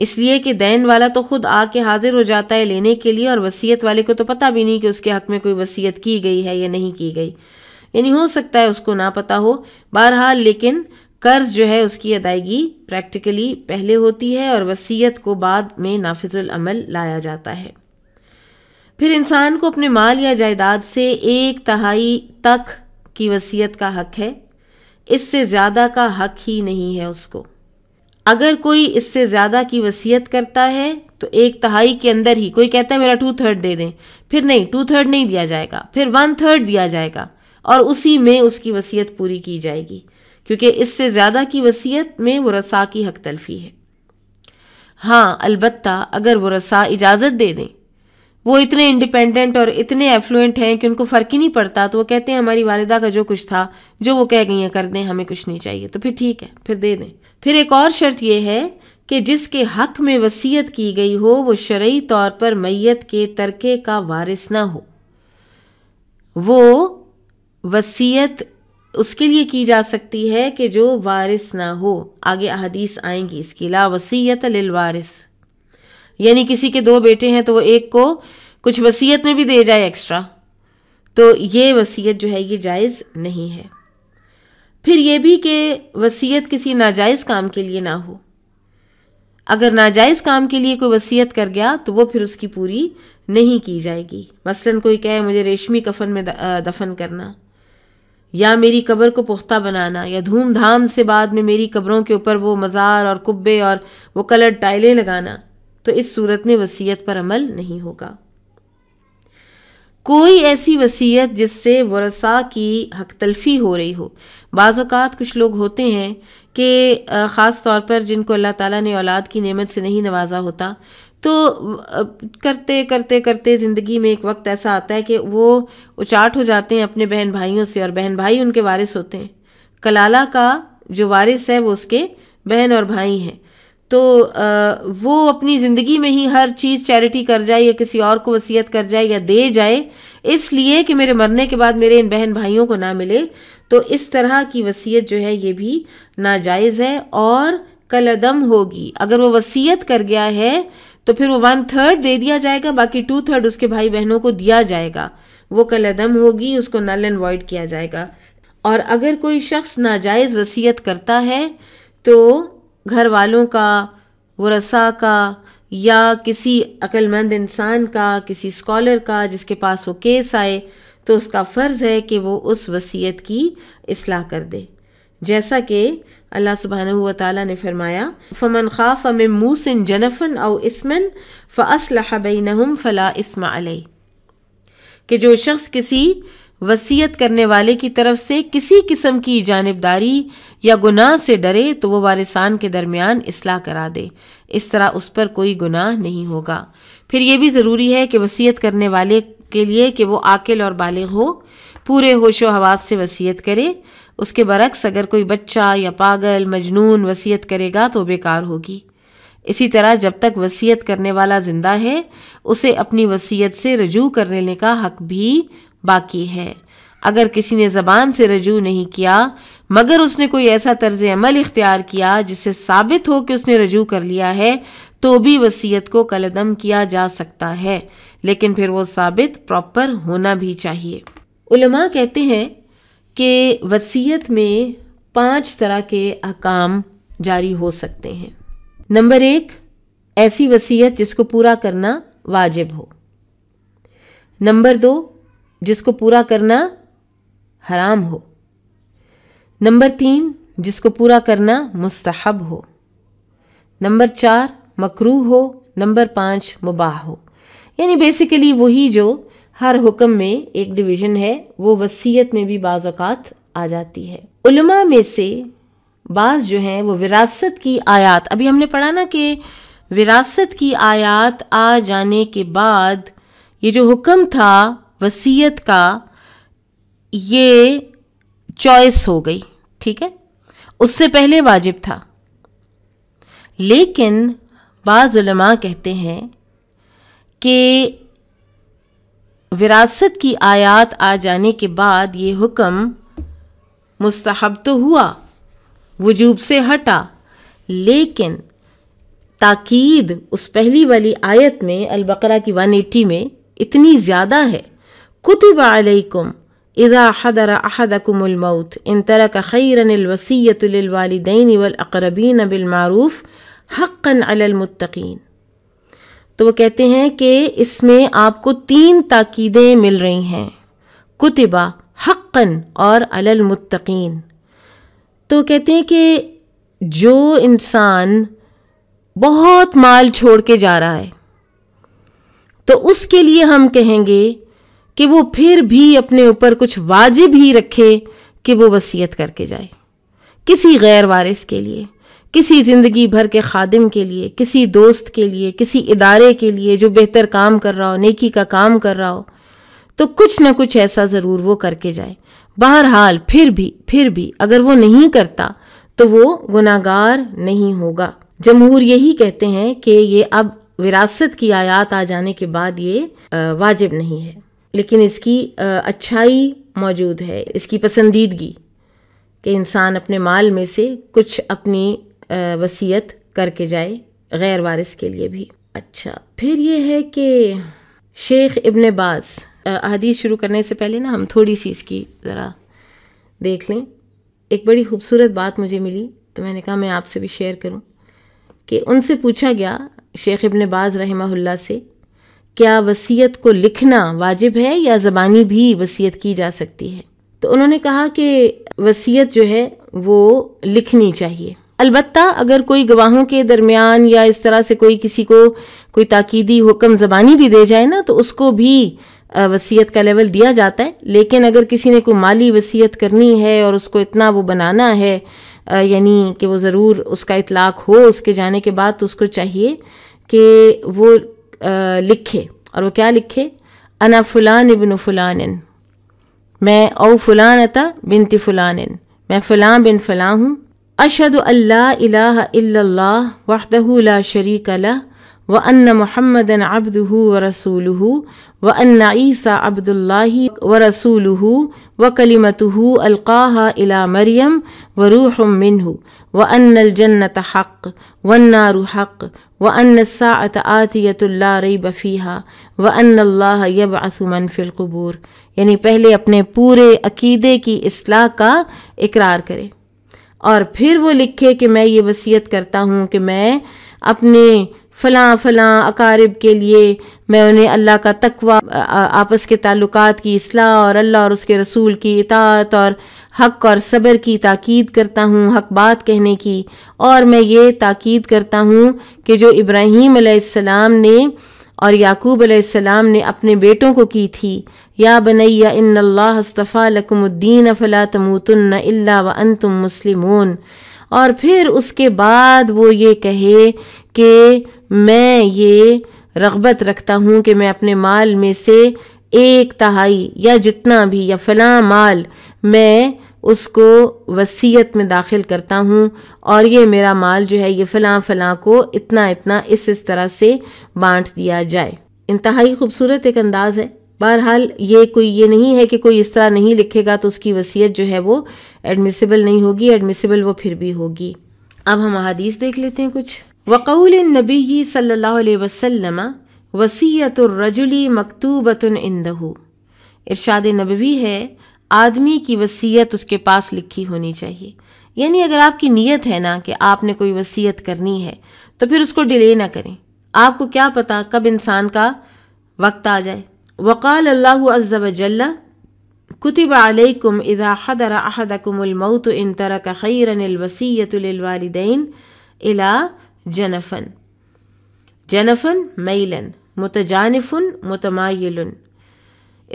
Speaker 1: इसलिए कि दैन वाला तो खुद आके हाजिर हो जाता है लेने के लिए और वसीयत वाले को तो पता भी नहीं कि उसके हक में कोई वसीयत की गई है या नहीं की गई यानी हो सकता है उसको ना पता हो बहरहाल लेकिन कर्ज जो है उसकी अदायगी प्रैक्टिकली पहले होती है और वसीयत को बाद में नाफिजुलमल लाया जाता है फिर इंसान को अपने माल या जायदाद से एक तहाई तक की वसीयत का हक है इससे ज़्यादा का हक ही नहीं है उसको अगर कोई इससे ज़्यादा की वसीयत करता है तो एक तहाई के अंदर ही कोई कहता है मेरा टू थर्ड दे दें फिर नहीं टू थर्ड नहीं दिया जाएगा फिर वन थर्ड दिया जाएगा और उसी में उसकी वसीयत पूरी की जाएगी क्योंकि इससे ज़्यादा की वसीयत में वसा की हक तलफी है हाँ अलबत् अगर वसा इजाज़त दे दें वो इतने इंडिपेंडेंट और इतने एफ्लुएंट हैं कि उनको फ़र्क ही नहीं पड़ता तो वो कहते हैं हमारी वालदा का जो कुछ था जो वो कह गई हैं कर दें हमें कुछ नहीं चाहिए तो फिर ठीक है फिर दे दें फिर एक और शर्त यह है कि जिसके हक में वसीयत की गई हो वो शर्य तौर पर मैत के तरके का वारिस ना हो वो वसीयत उसके लिए की जा सकती है कि जो वारिस ना हो आगे अहदीस आएंगी इसकी ला वसीयत लिल वारिस यानी किसी के दो बेटे हैं तो वो एक को कुछ वसीयत में भी दे जाए एक्स्ट्रा तो ये वसीयत जो है ये जायज़ नहीं है फिर ये भी कि वसीयत किसी नाजायज़ काम के लिए ना हो अगर नाजायज़ काम के लिए कोई वसीयत कर गया तो वो फिर उसकी पूरी नहीं की जाएगी मसलन कोई कहे मुझे रेशमी कफन में दफन करना या मेरी कब्र को पुख्ता बनाना या धूमधाम से बाद में मेरी कब्रों के ऊपर वो मज़ार और कुब्बे और वो कलर टाइलें लगाना तो इस सूरत में वसीयत पर अमल नहीं होगा कोई ऐसी वसीयत जिससे वरसा की हक तलफी हो रही हो बाज़ात कुछ लोग होते हैं कि ख़ास तौर पर जिनको अल्लाह ताला ने औलाद की नेमत से नहीं नवाजा होता तो करते करते करते ज़िंदगी में एक वक्त ऐसा आता है कि वो उचाट हो जाते हैं अपने बहन भाइयों से और बहन भाई उनके वारिस होते हैं कलाला का जो वारिस है वो उसके बहन और भाई हैं तो वो अपनी ज़िंदगी में ही हर चीज़ चैरिटी कर जाए या किसी और को वसीयत कर जाए या दे जाए इसलिए कि मेरे मरने के बाद मेरे इन बहन भाइयों को ना मिले तो इस तरह की वसीयत जो है ये भी नाजायज़ है और कलदम होगी अगर वो वसीयत कर गया है तो फिर वो वन थर्ड दे दिया जाएगा बाकी टू थर्ड उसके भाई बहनों को दिया जाएगा वो कल अदम होगी उसको नल एंड वॉइड किया जाएगा और अगर कोई शख्स नाजायज़ वसीयत करता है तो घर वालों का वसा का या किसी अक्लमंद इंसान का किसी स्कॉलर का जिसके पास वो केस आए तो उसका फ़र्ज़ है कि वो उस वसीयत की असलाह कर दे जैसा कि अल्लाह सुबहान तला ने फरमाया फ़मन ख़ा फ़म मूसिन जनफन अव इसमन फ़सल नहम फ़ला इसम अलई कि जो शख्स किसी वसीयत करने वाले की तरफ से किसी किस्म की जानबदारी या गुनाह से डरे तो वह वारिसान के दरमियान असलाह करा दे इस तरह उस पर कोई गुनाह नहीं होगा फिर यह भी ज़रूरी है कि वसीयत करने वाले के लिए कि वो आकिल और बालग हो पूरे होशो हवास से वसीयत करे उसके बरक्स अगर कोई बच्चा या पागल मजनून वसीयत करेगा तो बेकार होगी इसी तरह जब तक वसीयत करने वाला ज़िंदा है उसे अपनी वसीयत से रजू कर लेने का हक भी बाकी है अगर किसी ने ज़बान से रजू नहीं किया मगर उसने कोई ऐसा तर्ज अमल इख्तियार किया जिससे साबित हो कि उसने रजू कर लिया है तो भी वसीयत को कलदम किया जा सकता है लेकिन फिर वो साबित प्रॉपर होना भी चाहिए उलमा कहते हैं कि वसीयत में पांच तरह के अकाम जारी हो सकते हैं नंबर एक ऐसी वसीयत जिसको पूरा करना वाजिब हो नंबर दो जिसको पूरा करना हराम हो नंबर तीन जिसको पूरा करना मुस्तहब हो नंबर चार मकरू हो नंबर पाँच मुबाह हो यानी बेसिकली वही जो हर हुक्म में एक डिवीज़न है वो वसीयत में भी बाज़ आ जाती है उलमा में से बाज़ जो हैं वो विरासत की आयात अभी हमने पढ़ा ना कि विरासत की आयात आ जाने के बाद ये जो हुक्म था वसीयत का ये चॉइस हो गई ठीक है उससे पहले वाजिब था लेकिन बाज़ कहते हैं कि विरासत की आयात आ जाने के बाद ये हुक्म मुस्तहब तो हुआ वजूब से हटा लेकिन ताकीद उस पहली वाली आयत में अलबकरा की वन एटी में इतनी ज़्यादा है कुतुब अलैकुम इज़ा हदर अहदकुमउत इन तरह का खैरनवसीतवालदेन वलअक़रबीन बिलमारूफ़ हक़न अलमतकीन तो वो कहते हैं कि इसमें आपको तीन ताकीदें मिल रही हैं कुतबा हक़न और मुत्तकीन तो कहते हैं कि जो इंसान बहुत माल छोड़ के जा रहा है तो उसके लिए हम कहेंगे कि वो फिर भी अपने ऊपर कुछ वाजिब ही रखे कि वो वसीयत करके जाए किसी गैर वारिस के लिए किसी ज़िंदगी भर के खादिम के लिए किसी दोस्त के लिए किसी इदारे के लिए जो बेहतर काम कर रहा हो नेकी का काम कर रहा हो तो कुछ ना कुछ ऐसा ज़रूर वो करके जाए बहरहाल फिर भी फिर भी अगर वो नहीं करता तो वो गुनागार नहीं होगा जमहूर यही कहते हैं कि ये अब विरासत की आयात आ जाने के बाद ये वाजिब नहीं है लेकिन इसकी अच्छाई मौजूद है इसकी पसंदीदगी कि इंसान अपने माल में से कुछ अपनी वसीयत करके जाए गैर वारिस के लिए भी अच्छा फिर ये है कि शेख इबन बाज़ अदीस शुरू करने से पहले ना हम थोड़ी सी इसकी ज़रा देख लें एक बड़ी खूबसूरत बात मुझे मिली तो मैंने कहा मैं आपसे भी शेयर करूं कि उनसे पूछा गया शेख इबन बाज़ रहमहुल्ला से क्या वसीयत को लिखना वाजिब है या ज़बानी भी वसीयत की जा सकती है तो उन्होंने कहा कि वसीयत जो है वो लिखनी चाहिए अलबत् अगर कोई गवाहों के दरमियान या इस तरह से कोई किसी को कोई ताकीदी हुक्म ज़बानी भी दे जाए ना तो उसको भी वसीयत का लेवल दिया जाता है लेकिन अगर किसी ने कोई माली वसीयत करनी है और उसको इतना वो बनाना है यानी कि वो ज़रूर उसका इतलाक हो उसके जाने के बाद तो उसको चाहिए कि वो आ, लिखे और वो क्या लिखे अना फ़लान बिन फ़लान मैं ओ फ़लान अता बिनती फ़लान मैं फ़लाँ बिन फ़लाँ हूँ أشهد أن لا إله إلا الله وحده لا شريك له وأن محمدا عبده ورسوله وأن عيسى عبد الله ورسوله وكلمته ألقاها إلى مريم وروح منه وأن الجنة حق والنار حق وأن الساعة آتية لا ريب فيها وأن الله يبعث من في القبور يعني پہلے اپنے پورے عقیدے کی اصلاح کا اقرار کرے और फिर वो लिखे कि मैं ये वसीयत करता हूँ कि मैं अपने फ़लाँ फ़लाँ अकारब के लिए मैं उन्हें अल्लाह का तकवा आपस के ताल्लुक की असलाह और अल्लाह और उसके रसूल की इतात और हक और सब्र की ताक़ीद करता हूँ हक बात कहने की और मैं ये ताक़ीद करता हूँ कि जो इब्राहीम ने और याकूब अलैहिस्सलाम ने अपने बेटों को की थी या बनैया इन लकमुद्दीन लकुमुद्दीन फ़ला तमूतन व अन तुम मुस्लिम और फिर उसके बाद वो ये कहे कि मैं ये रगबत रखता हूँ कि मैं अपने माल में से एक तहाई या जितना भी या फ़लाँ माल मैं उसको वसीयत में दाखिल करता हूँ और ये मेरा माल जो है ये फलां फलां को इतना इतना इस इस तरह से बांट दिया जाए इंतहाई खूबसूरत एक अंदाज़ है बहरहाल ये कोई ये नहीं है कि कोई इस तरह नहीं लिखेगा तो उसकी वसीयत जो है वो एडमिसिबल नहीं होगी एडमिसिबल वो फिर भी होगी अब हम अदीस देख लेते हैं कुछ वक़ूल नबी सल्ला वसलम वसीत रजुली मकतूबतन इंदहू इर्शाद नबवी है आदमी की वसीयत उसके पास लिखी होनी चाहिए यानी अगर आपकी नीयत है ना कि आपने कोई वसीयत करनी है तो फिर उसको डिले ना करें आपको क्या पता कब इंसान का वक्त आ जाए वक़ाल अल्लाह अज़्ज़वजल्ला कुतब अलैकुम इज़ा हदर इन तरक खैरनवसीतवालदेन इला जनफन जनफन मैलन मुतजानफ़ुन मुतमायलन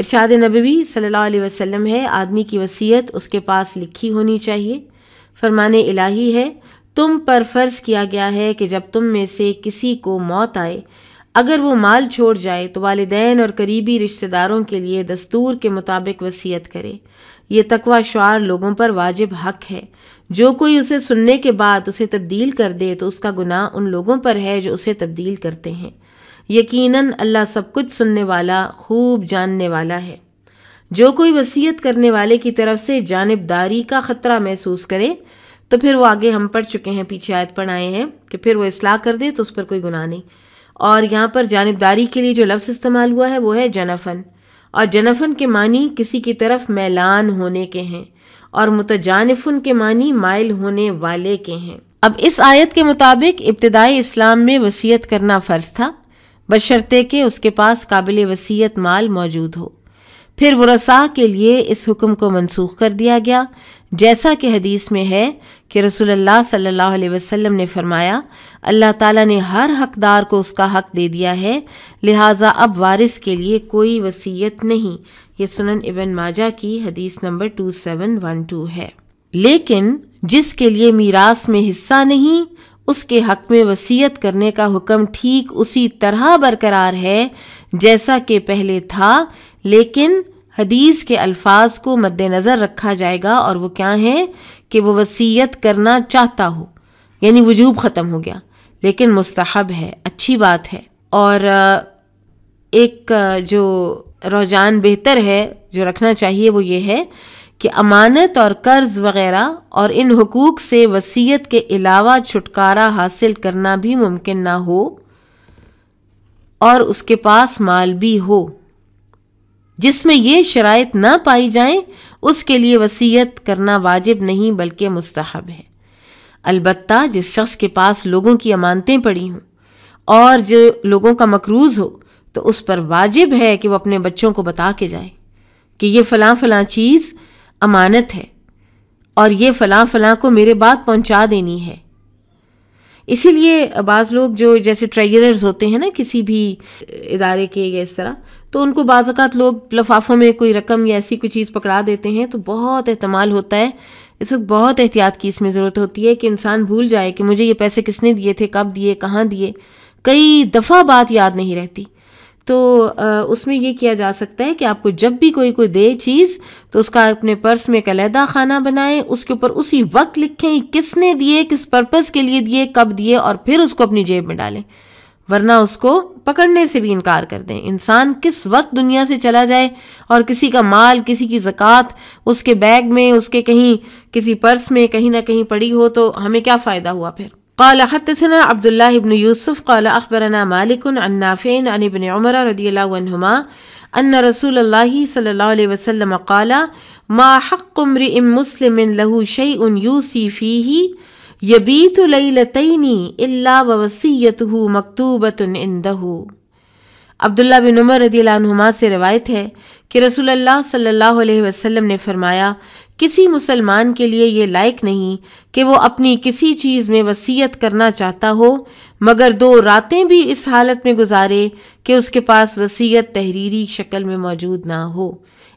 Speaker 1: इरशाद नबी सल्लल्लाहु अलैहि वसल्लम है आदमी की वसीयत उसके पास लिखी होनी चाहिए फरमान इलाही है तुम पर फ़र्ज़ किया गया है कि जब तुम में से किसी को मौत आए अगर वो माल छोड़ जाए तो वालदेन और करीबी रिश्तेदारों के लिए दस्तूर के मुताबिक वसीयत करे ये तकवा शुार लोगों पर वाजिब हक है जो कोई उसे सुनने के बाद उसे तब्दील कर दे तो उसका गुनाह उन लोगों पर है जो उसे तब्दील करते हैं यकीनन अल्लाह सब कुछ सुनने वाला खूब जानने वाला है जो कोई वसीयत करने वाले की तरफ से जानबदारी का ख़तरा महसूस करे तो फिर वो आगे हम पढ़ चुके हैं पीछे आयत पढ़ आए हैं कि फिर वो असलाह कर दे तो उस पर कोई गुनाह नहीं और यहाँ पर जानबदारी के लिए जो लफ्ज़ इस्तेमाल हुआ है वो है जनफन और जनफन के मानी किसी की तरफ मैलान होने के हैं और मुतजानफन के मानी माइल होने वाले के हैं अब इस आयत के मुताबिक इब्तदाई इस्लाम में वसीयत करना फ़र्ज था बशर्ते के उसके पास काबिल वसीयत माल मौजूद हो फिर वसा के लिए इस हुक्म को मनसूख कर दिया गया जैसा कि हदीस में है कि रसूलुल्लाह सल्लल्लाहु अलैहि वसल्लम ने फरमाया अल्लाह ताला ने हर हकदार को उसका हक दे दिया है लिहाजा अब वारिस के लिए कोई वसीयत नहीं ये सुनन इबन माजा की हदीस number two seven one two है लेकिन जिसके लिए मीरास में हिस्सा नहीं उसके हक में वसीयत करने का हुक्म ठीक उसी तरह बरकरार है जैसा कि पहले था लेकिन हदीस के अल्फाज को मद्देनज़र रखा जाएगा और वो क्या है कि वो वसीयत करना चाहता हो यानी वजूब ख़त्म हो गया लेकिन मुस्तहब है अच्छी बात है और एक जो रुझान बेहतर है जो रखना चाहिए वो ये है कि अमानत और कर्ज वगैरह और इन हकूक़ से वसीयत के अलावा छुटकारा हासिल करना भी मुमकिन ना हो और उसके पास माल भी हो जिसमें ये शराइत ना पाई जाए उसके लिए वसीयत करना वाजिब नहीं बल्कि मुस्तहब है अलबत् जिस शख्स के पास लोगों की अमानतें पड़ी हों और जो लोगों का मकरूज़ हो तो उस पर वाजिब है कि वो अपने बच्चों को बता के जाए कि ये फलां फलां चीज़ अमानत है और ये फलां फलां को मेरे बाद पहुंचा देनी है इसीलिए बाज़ लोग जो जैसे ट्रेजरर्स होते हैं ना किसी भी इदारे के या इस तरह तो उनको बाज़ात लोग लफाफों में कोई रकम या ऐसी कोई चीज़ पकड़ा देते हैं तो बहुत अहतमाल होता है इस वक्त बहुत एहतियात की इसमें ज़रूरत होती है कि इंसान भूल जाए कि मुझे ये पैसे किसने दिए थे कब दिए कहाँ दिए कई दफ़ा बात याद नहीं रहती तो उसमें ये किया जा सकता है कि आपको जब भी कोई कोई दे चीज़ तो उसका अपने पर्स में एक अलहदा खाना बनाएं उसके ऊपर उसी वक्त लिखें किसने दिए किस पर्पज़ के लिए दिए कब दिए और फिर उसको अपनी जेब में डालें वरना उसको पकड़ने से भी इनकार कर दें इंसान किस वक्त दुनिया से चला जाए और किसी का माल किसी की ज़क़़त उसके बैग में उसके कहीं किसी पर्स में कहीं ना कहीं पड़ी हो तो हमें क्या फ़ायदा हुआ फिर قال حدثنا عبد الله بن يوسف قال أخبرنا مالك عن نافع عن ابن عمر رضي الله عنهما أن رسول الله صلى الله عليه وسلم قال ما حق امرئ مسلم له شيء يوصي فيه يبيت ليلتين إلا ووصيته مكتوبة عنده अब्दुल्ला बिन उमर रदीला से रवायत है कि रसूलुल्लाह सल्लल्लाहु अलैहि वसल्लम ने फरमाया किसी मुसलमान के लिए ये लायक नहीं कि वो अपनी किसी चीज़ में वसीयत करना चाहता हो मगर दो रातें भी इस हालत में गुजारे कि उसके पास वसीयत तहरीरी शक्ल में मौजूद ना हो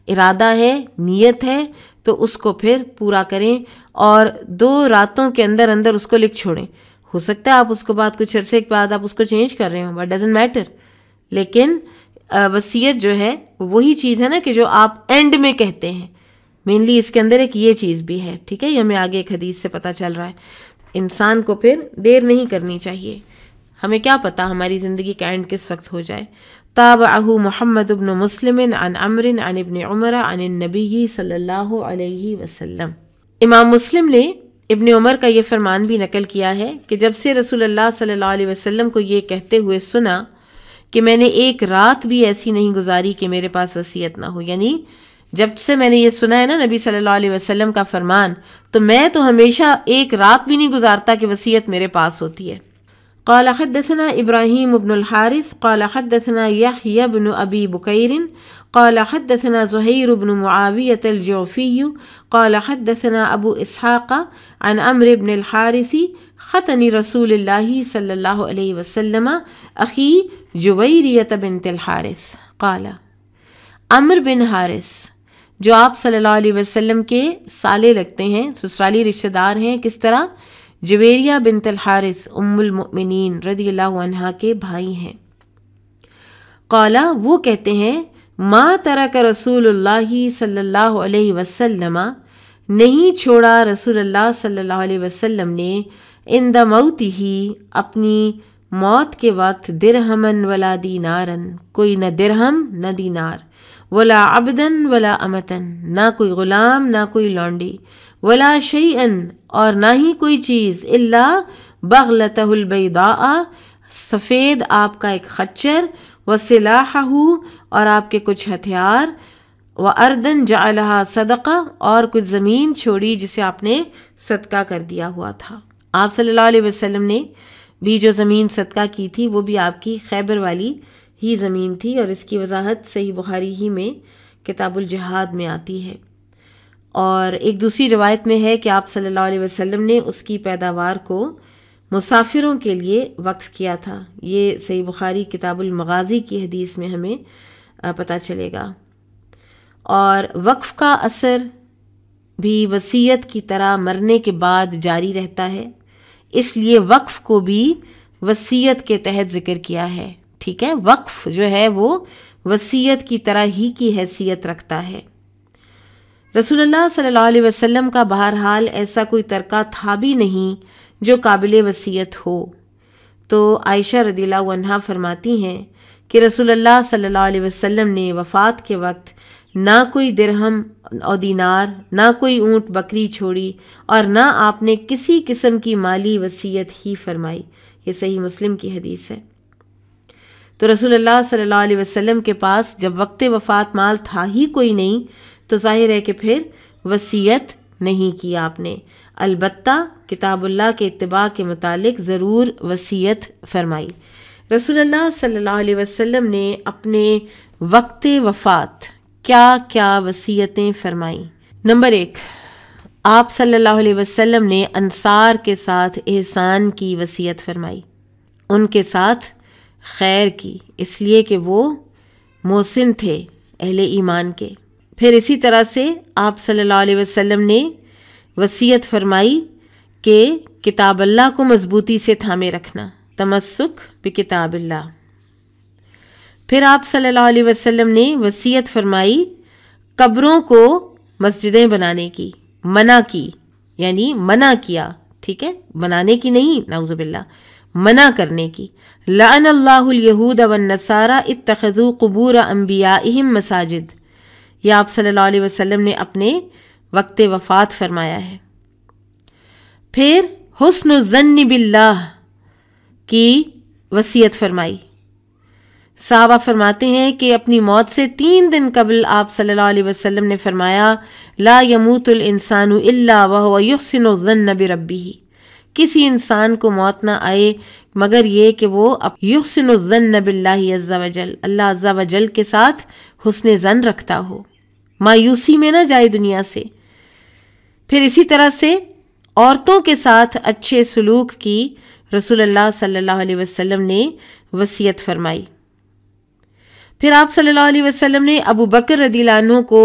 Speaker 1: इरादा है नीयत है तो उसको फिर पूरा करें और दो रातों के अंदर अंदर उसको लिख छोड़ें हो सकता है आप उसको बाद कुछ अरसे के बाद आप उसको चेंज कर रहे हो बट डजेंट मैटर लेकिन वसीयत जो है वही चीज़ है ना कि जो आप एंड में कहते हैं मेनली इसके अंदर एक ये चीज़ भी है ठीक है ये हमें आगे एक हदीस से पता चल रहा है इंसान को फिर देर नहीं करनी चाहिए हमें क्या पता हमारी ज़िंदगी का एंड किस वक्त हो जाए ताब आहू मोहम्मद अबन मुस्लिम अन अमरिन अन इबन उमर अन नबी सल्ला वसलम इमाम मुस्लिम ने इबन उमर का ये फरमान भी नकल किया है कि जब से रसूल अल्लाह सल्ला वसलम को ये कहते हुए सुना कि मैंने एक रात भी ऐसी नहीं गुजारी कि मेरे पास वसीयत ना हो यानी जब से मैंने ये सुना है ना नबी सल्लल्लाहु अलैहि वसल्लम का फरमान तो मैं तो हमेशा एक रात भी नहीं गुजारता कि वसीयत मेरे पास होती है قال حدثنا إبراهيم بن الحارث قال حدثنا يحيى بن أبي بكير قال حدثنا زهير بن معاوية الجوفي قال حدثنا أبو إسحاق عن أمر بن الحارث ختن رسول الله صلى الله عليه وسلم أخي جويرية بنت الحارث قال أمر بن حارث जो आप सल्लल्लाहु अलैहि वसल्लम के साले लगते हैं ससुराली रिश्तेदार हैं किस तरह जवेरिया बिन तलहारिस उम्मिन रदी अल्लाह के भाई हैं कौला वो कहते हैं माँ तरक रसूल सल्लल्लाहु अलैहि वसल्लम नहीं छोड़ा रसूल अल्लाह सल्लल्लाहु अलैहि वसल्लम ने इन दमौत ही अपनी मौत के वक्त दिरहमन वला दीनारन कोई न दिरहम न दीनार वला अबदन वला अमतन ना कोई ग़ुलाम ना कोई लौंडी वला शईन और ना ही कोई चीज़ इल्ला बगलतहबैदा सफ़ेद आपका एक खच्चर व सिलाहू और आपके कुछ हथियार व अर्दन जालहा सदका और कुछ ज़मीन छोड़ी जिसे आपने सदका कर दिया हुआ था आप सल्लल्लाहु अलैहि वसल्लम ने भी जो ज़मीन सदका की थी वो भी आपकी खैबर वाली ही ज़मीन थी और इसकी वजाहत सही बुखारी ही में किताबुल जिहाद में आती है और एक दूसरी रवायत में है कि आप सल्लल्लाहु अलैहि वसल्लम ने उसकी पैदावार को मुसाफिरों के लिए वक्फ़ किया था ये सही बुखारी किताबुल मगाजी की हदीस में हमें पता चलेगा और वक्फ़ का असर भी वसीयत की तरह मरने के बाद जारी रहता है इसलिए वक्फ़ को भी वसीयत के तहत ज़िक्र किया है ठीक है वक्फ जो है वो वसीयत की तरह ही की हैसियत रखता है रसूलुल्लाह सल्लल्लाहु अलैहि वसल्लम का बहरहाल ऐसा कोई तरका था भी नहीं जो काबिल वसीयत हो तो आयशा रदीला फरमाती हैं कि रसूलुल्लाह सल्लल्लाहु अलैहि वसल्लम ने वफ़ात के वक्त ना कोई दिरहम और दीनार ना कोई ऊँट बकरी छोड़ी और ना आपने किसी किस्म की माली वसीयत ही फरमाई ये सही मुस्लिम की हदीस है तो रसूलुल्लाह सल्लल्लाहु अलैहि वसल्लम के पास जब वक्त वफ़ात माल था ही कोई नहीं तो जाहिर है कि फिर वसीयत नहीं की आपने अलबत् किताबुल्लाह के इतबा के मुतालिक ज़रूर वसीयत फरमाई रसूलुल्लाह सल्लल्लाहु अलैहि वसल्लम ने अपने वक्त वफ़ात क्या क्या वसीयतें फरमाई नंबर एक आप सल्लल्लाहु अलैहि वसल्लम ने अनसार के साथ एहसान की वसीयत फरमाई उनके साथ खैर की इसलिए कि वो मोहसिन थे अहले ईमान के फिर इसी तरह से आप सल्लल्लाहु अलैहि वसल्लम ने वसीयत फरमाई के किताब अल्लाह को मजबूती से थामे रखना तमस्सुक ब किताब अल्लाह फिर आप सल्लल्लाहु अलैहि वसल्लम ने वसीयत फरमाई कब्रों को मस्जिदें बनाने की मना की यानी मना किया ठीक है बनाने की नहीं नाउज़बिल्ला मना करने की लानल्लाहूद नसारा इतखु कबूर अम्बिया मसाजिद यह आप सल्ला अलैहि ने अपने वक्त वफ़ात फरमाया है फिर हसन जन्न बिल्ला की वसीयत फरमाई साहबा फरमाते हैं कि अपनी मौत से तीन दिन कबल आप सल्लल्लाहु अलैहि वसल्लम ने फरमाया ला यमूतुल इंसानु इल्ला वह युहसिन जन्न ही किसी इंसान को मौत ना आए मगर ये कि वो युसन बिल्लाजल अल्लाह अज्जा वजल के साथ हुसन जन रखता हो मायूसी में ना जाए दुनिया से फिर इसी तरह से औरतों के साथ अच्छे सलूक की रसूलुल्लाह सल्लल्लाहु अलैहि वसल्लम ने वसीयत फरमाई फिर आप सल्लल्लाहु अलैहि वसल्लम ने अबू बकर रदीलानों को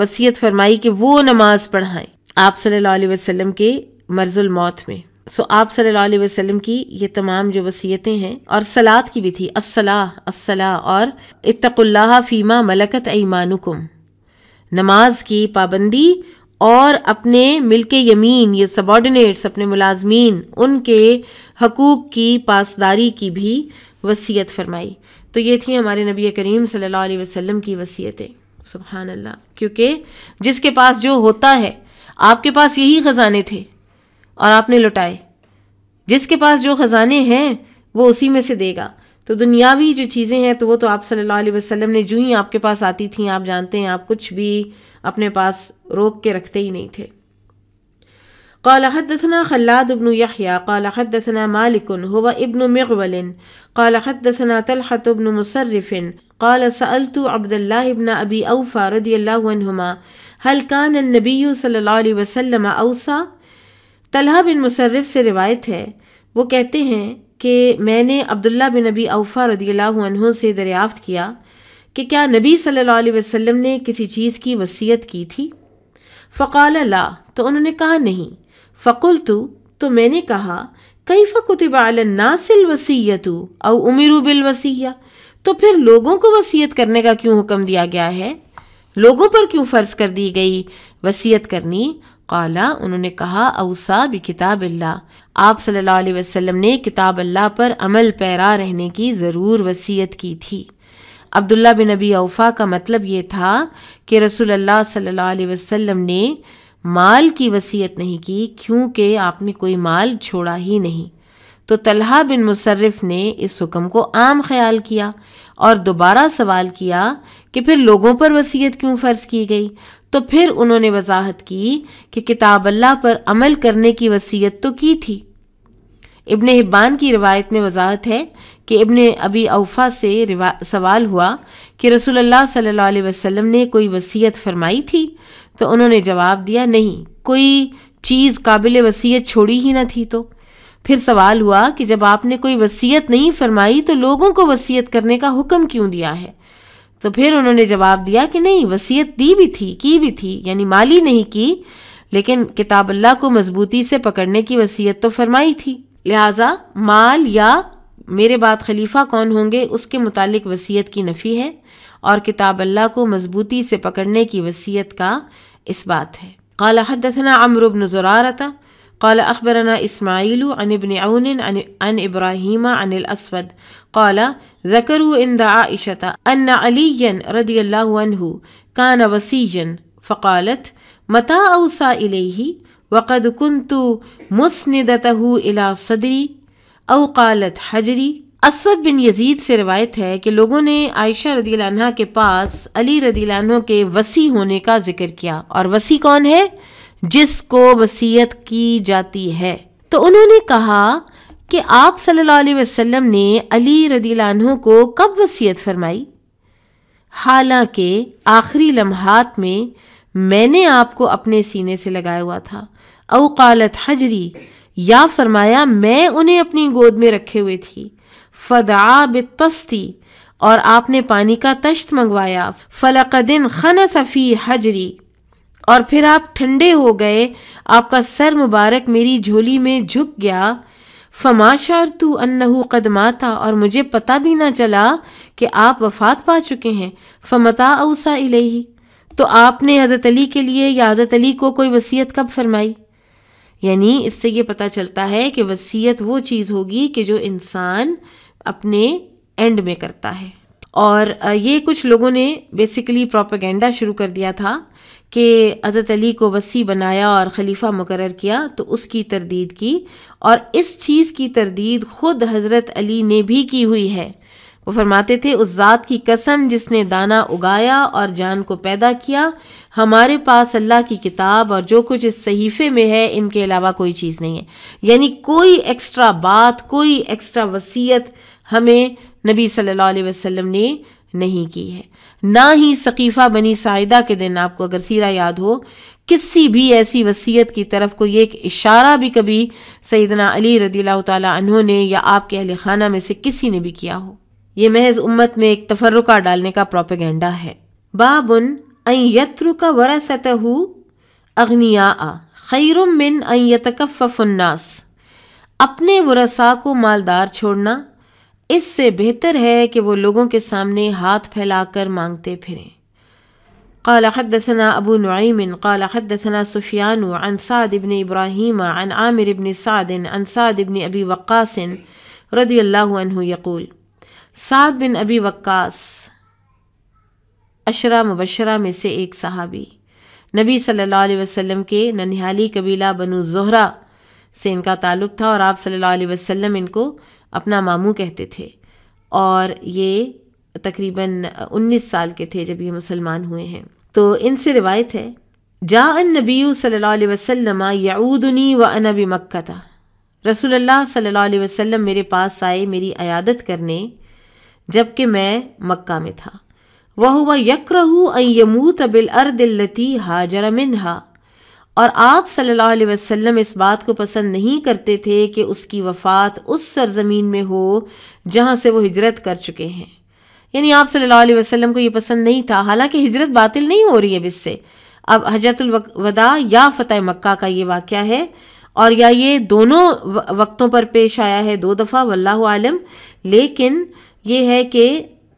Speaker 1: वसीयत फरमाई कि वो नमाज़ पढ़ाएं आप सल्लल्लाहु अलैहि वसल्लम के मर्जुल मौत में सो आप सल्लल्लाहु अलैहि वसल्लम की ये तमाम जो वसीयतें हैं और सलात की भी थी अस्सलाह अस्सलाह और इतकुल्लाह फ़ीमा मलकत ईमानुकुम नमाज की पाबंदी और अपने मिलके यमीन ये सबॉर्डिनेट्स अपने मुलाजमीन उनके हकूक़ की पासदारी की भी वसीयत फरमाई तो ये थी हमारे नबी करीम सल्लल्लाहु अलैहि वसल्लम की वसीयतें सुबहानल्ला क्योंकि जिसके पास जो होता है आपके पास यही ख़जाने थे और आपने लुटाए जिसके पास जो ख़जाने हैं वो उसी में से देगा तो दुनियावी जो चीज़ें हैं तो वो तो आप सल्लल्लाहु अलैहि वसल्लम ने जूँ ही आपके पास आती थी आप जानते हैं आप कुछ भी अपने पास रोक के रखते ही नहीं थे قال حدثنا خلاد بن يحيى قال حدثنا مالك هو ابن مغول قال حدثنا طلحة بن مصرف قال سألت عبد الله بن أبي أوفى رضي الله عنهما هل كان النبي صلى الله عليه وسلم أوصى तलहा बिन मुशर्रफ़ से रिवायत है वो कहते हैं कि मैंने अब्दुल्ला बिन नबी अवफ़ा रदील्हु से दरियाफ़्त किया कि क्या नबी सल्लल्लाहु अलैहि वसल्लम ने किसी चीज़ की वसीयत की थी फ़काल ला तो उन्होंने कहा नहीं फ़कुल तो मैंने कहा कई फ़कुतबालनासिल वसीयत अव उमिर बिल वसीया तो फिर लोगों को वसीयत करने का क्यों हुक्म दिया गया है लोगों पर क्यों फ़र्ज़ कर दी गई वसीयत करनी काला उन्होंने कहा अवसा भी किताब अल्लाह आप सल्लल्लाहु अलैहि वसल्लम ने किताब अल्लाह पर अमल पैरा रहने की ज़रूर वसीयत की थी अब्दुल्ला बिन नबी अवफा का मतलब ये था कि रसूल अल्लाह सल्लल्लाहु अलैहि वसल्लम ने माल की वसीयत नहीं की क्योंकि आपने कोई माल छोड़ा ही नहीं तो तलहा बिन मुशर्रफ़ ने इस हुक्म को आम ख्याल किया और दोबारा सवाल किया कि फिर लोगों पर वसीयत क्यों फ़र्ज़ की गई तो फिर उन्होंने वजाहत की कि किताब अल्लाह पर अमल करने की वसीयत तो की थी इब्न हिब्बान की रिवायत में वजाहत है कि इब्न अबी अवफा से सवाल हुआ कि रसूलुल्लाह सल्लल्लाहु अलैहि वसल्लम ने कोई वसीयत फरमाई थी तो उन्होंने जवाब दिया नहीं कोई चीज़ काबिल वसीयत छोड़ी ही ना थी तो फिर सवाल हुआ कि जब आपने कोई वसीयत नहीं फरमाई तो लोगों को वसीयत करने का हुक्म क्यों दिया है तो फिर उन्होंने जवाब दिया कि नहीं वसीयत दी भी थी की भी थी यानी माली नहीं की लेकिन किताब अल्लाह को मजबूती से पकड़ने की वसीयत तो फरमाई थी लिहाजा माल या मेरे बाद खलीफा कौन होंगे उसके मुतालिक वसीयत की नफ़ी है और किताब अल्लाह को मजबूती से पकड़ने की वसीयत का इस बात है कल हदना अमरुबन ज़रारता कल अखबराना इसमाइल अनबन अन अन इब्राहीम अनिल असवद कला ذكروا عند عائشة أن عليا رضي الله عنه كان وسيجا فقالت متى أوصى إليه وقد كنت مسندته إلى صدري أو قالت حجري اسود بن سے روایت ہے کہ لوگوں نے عائشہ رضی اللہ कि کے پاس علی رضی اللہ عنہ کے रदीला ہونے کا ذکر کیا اور किया کون ہے جس کو जिसको کی جاتی ہے تو انہوں نے کہا कि आप सल्लल्लाहु अलैहि वसल्लम ने अली रदीलानों को कब वसीयत फरमाई हालांकि आखिरी लम्हात में मैंने आपको अपने सीने से लगाया हुआ था अवकालत हजरी या फरमाया मैं उन्हें अपनी गोद में रखे हुए थी फदा बस्ती और आपने पानी का तश्त मंगवाया फलकदिन खन सफ़ी हजरी और फिर आप ठंडे हो गए आपका सर मुबारक मेरी झोली में झुक गया फमाशार तू अन्नहू कदमाता और मुझे पता भी ना चला कि आप वफात पा चुके हैं फमता अवसा इलेही तो आपने हज़रत अली के लिए या हज़रत अली को कोई वसीयत कब फरमाई यानी इससे ये पता चलता है कि वसीयत वो चीज़ होगी कि जो इंसान अपने एंड में करता है और ये कुछ लोगों ने बेसिकली प्रोपागेंडा शुरू कर दिया था कि हज़रत अली को वसी बनाया और खलीफा मुकर किया तो उसकी तरदीद की और इस चीज़ की तरदीद ख़ुद हज़रत अली ने भी की हुई है वो फरमाते थे उस ज़ात की कसम जिसने दाना उगाया और जान को पैदा किया हमारे पास अल्लाह की किताब और जो कुछ इस सहीफ़े में है इनके अलावा कोई चीज़ नहीं है यानी कोई एक्स्ट्रा बात कोई एक्स्ट्रा वसीयत हमें नबी सल्लल्लाहु अलैहि वसल्लम ने नहीं की है ना ही सकीफ़ा बनी साइदा के दिन आपको अगर सीरा याद हो किसी भी ऐसी वसीयत की तरफ को एक इशारा भी कभी सईदना अली रदील तहों ने या आपके अहल खाना में से किसी ने भी किया हो ये महज उम्मत में एक तफरुका डालने का प्रोपेगेंडा है बाबुन अयत्रु का वरसत अग्निया खैरुमिन मिन अपने वरसा को मालदार छोड़ना इससे बेहतर है कि वो लोगों के सामने हाथ फैलाकर मांगते फिरें قال حدثنا أبو نعيم قال حدثنا سفيان عن سعد بن إبراهيم عن عامر بن سعد عن سعد بن أبي وقاص رضي الله عنه يقول سعد بن أبي وقاص अशरा मुबशरा में से एक सहाबी नबी सल्लल्लाहु अलैहि वसल्लम के ननिहाली कबीला बनु जोहरा से इनका ताल्लुक़ था और आप सल्लल्लाहु अलैहि वसल्लम इनको अपना मामू कहते थे और ये तकरीबन 19 साल के थे जब ये मुसलमान हुए हैं तो इनसे रिवायत है जा अन नबी सल्ला वसलम याऊदनी व अनबी मक्का था रसोल्ला सल्ला वसम मेरे पास आए मेरी अयादत करने जबकि मैं मक्का में था वह हुआ यकरहू अमूत बिल अर्दलती हाजर मिनहा और आप सल्लल्लाहु अलैहि वसल्लम इस बात को पसंद नहीं करते थे कि उसकी वफ़ात उस सरजमीन में हो जहाँ से वो हिजरत कर चुके हैं यानी आप सल्लल्लाहु अलैहि वसल्लम को ये पसंद नहीं था हालांकि हिजरत बातिल नहीं हो रही है इससे अब हजरतुलवदा या फ़तेह मक्का का ये वाक़ है और या ये दोनों वक्तों पर पेश आया है दो दफ़ा वल्लाह आलम लेकिन ये है कि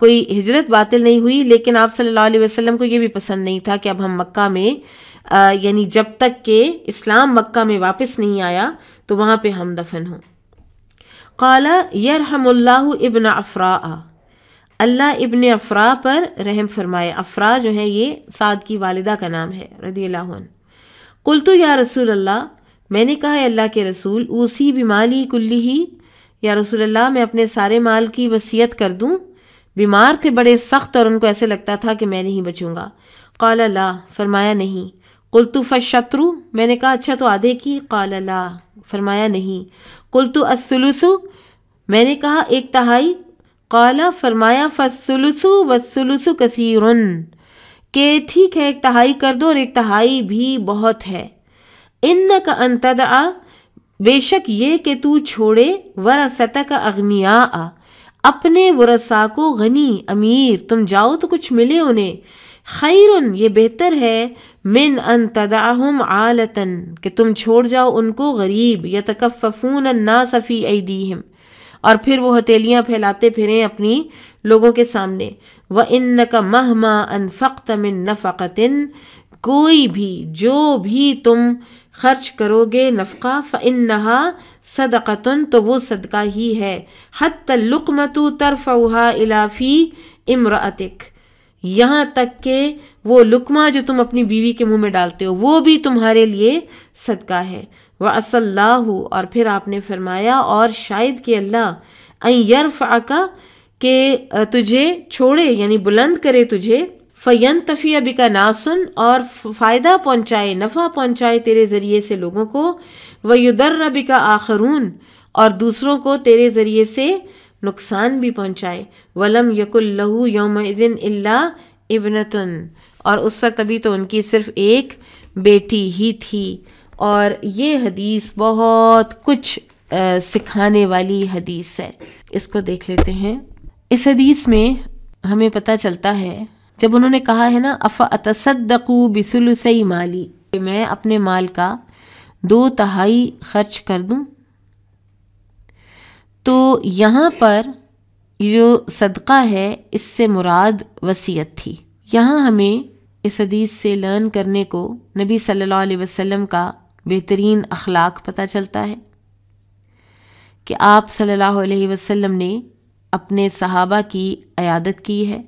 Speaker 1: कोई हिजरत बातिल नहीं हुई लेकिन आप सल्लल्लाहु अलैहि वसल्लम को ये भी पसंद नहीं था कि अब हम मक्का में यानी जब तक के इस्लाम मक्का में वापस नहीं आया तो वहाँ पे हम दफन हों काला यरहमल्ला इबन अफ़रा अल्लाह इबन अफ़रा पर रहम फरमाए अफ़रा जो है ये साद की वालदा का नाम है रदी कुल तो या रसूल अल्लाह मैंने कहा अल्लाह के रसूल उसी ही कुल्ली ही या रसूल अल्लाह मैं अपने सारे माल की वसीयत कर दूँ बीमार थे बड़े सख्त और उनको ऐसे लगता था कि मैं नहीं बचूँगा कौल ला फरमाया नहीं कुलतुफ़ शत्रु मैंने कहा अच्छा तो आधे की कल ला फरमाया नहीं कुलतु असुलसु मैंने कहा एक तहाई कला फरमाया फसुलसु वसुलसु कसीर के ठीक है एक तहाई कर दो और एक तहाई भी बहुत है इन का आ बेशक ये कि तू छोड़े वर का अग्निया अपने वरसा को गनी अमीर तुम जाओ तो कुछ मिले उन्हें खैर ये बेहतर है मिन अन तदाहम आलतन कि तुम छोड़ जाओ उनको गरीब या तकफ़ून ना सफ़ी ऐदीहम और फिर वो हथेलियाँ फैलाते फिरें अपनी लोगों के सामने व इन का महमा अन फ़क्त मिन नफ़तिन कोई भी जो भी तुम खर्च करोगे नफ़ा फ़िन नहा सदक़तन तो वो सदका ही है हत लुकमतु तरफ़ा इलाफ़ी इमरातिक यहाँ तक के वो लुकमा जो तुम अपनी बीवी के मुंह में डालते हो वो भी तुम्हारे लिए सदका है वह असल्लाह और फिर आपने फरमाया और शायद कि अल्लाह यरफ आका के तुझे छोड़े यानी बुलंद करे तुझे फ़यन तफ़िया का नासुन और फ़ायदा पहुँचाए नफ़ा पहुँचाए तेरे ज़रिए से लोगों को व युदर्र का आखरून और दूसरों को तेरे ज़रिए से नुकसान भी पहुंचाए वलम यकुल लहू योम दिन इल्ला इबनतन और उस वक्त अभी तो उनकी सिर्फ एक बेटी ही थी और ये हदीस बहुत कुछ आ, सिखाने वाली हदीस है इसको देख लेते हैं इस हदीस में हमें पता चलता है जब उन्होंने कहा है ना अफ़ा अतसदकू बिसुलसई माली मैं अपने माल का दो तहाई खर्च कर दूँ तो यहाँ पर जो सदका है इससे मुराद वसीयत थी यहाँ हमें इस हदीस से लर्न करने को नबी सल्लल्लाहु अलैहि वसल्लम का बेहतरीन अखलाक पता चलता है कि आप सल्लल्लाहु अलैहि वसल्लम ने अपने सहाबा की अयादत की है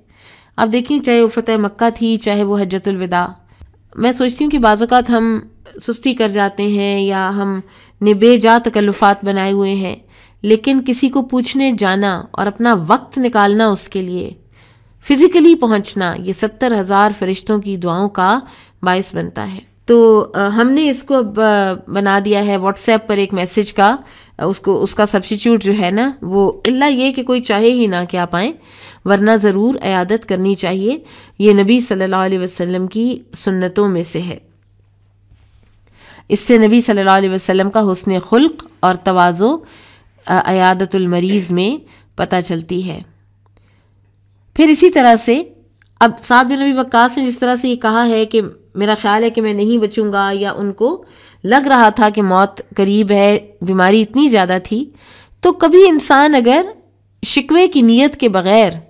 Speaker 1: आप देखें चाहे वो फ़तेह मक्का थी चाहे वो हजतुलविदा मैं सोचती हूँ कि बाज़ात हम सुस्ती कर जाते हैं या हम ने बेजा तकल्लुफ़ात बनाए हुए हैं लेकिन किसी को पूछने जाना और अपना वक्त निकालना उसके लिए फिजिकली पहुंचना ये सत्तर हज़ार फरिश्तों की दुआओं का बायस बनता है तो हमने इसको अब बना दिया है व्हाट्सएप पर एक मैसेज का उसको उसका सब्सिट्यूट जो है ना वो इल्ला ये कि कोई चाहे ही ना कि आप आएँ वरना ज़रूर अयादत करनी चाहिए ये नबी सल्लल्लाहु अलैहि वसल्लम की सुन्नतों में से है इससे नबी सल्लल्लाहु अलैहि वसल्लम का हुस्न खुल्क और तवाज़ो अयादतुलमरीज़ में पता चलती है फिर इसी तरह से अब सात बिन नबी वक्कास ने जिस तरह से ये कहा है कि मेरा ख्याल है कि मैं नहीं बचूंगा या उनको लग रहा था कि मौत करीब है बीमारी इतनी ज़्यादा थी तो कभी इंसान अगर शिकवे की नीयत के बग़ैर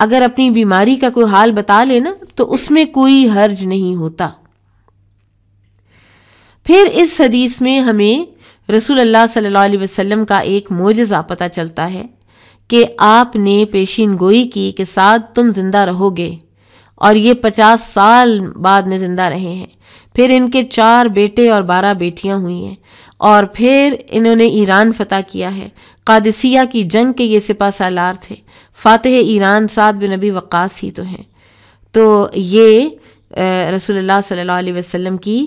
Speaker 1: अगर अपनी बीमारी का कोई हाल बता लेना तो उसमें कोई हर्ज नहीं होता फिर इस हदीस में हमें रसूल अल्लाह सल्लल्लाहु अलैहि वसल्लम का एक मोजज़ा पता चलता है कि आपने पेशीन गोई की कि साथ तुम ज़िंदा रहोगे और ये पचास साल बाद में ज़िंदा रहे हैं फिर इनके चार बेटे और बारह बेटियां हुई हैं और फिर इन्होंने ईरान फतह किया है कादसिया की जंग के ये सिपा सालार थे फ़ातह ईरान साद बिन नबी वक़ास ही तो हैं तो ये रसोल्ला सल्ला वसम की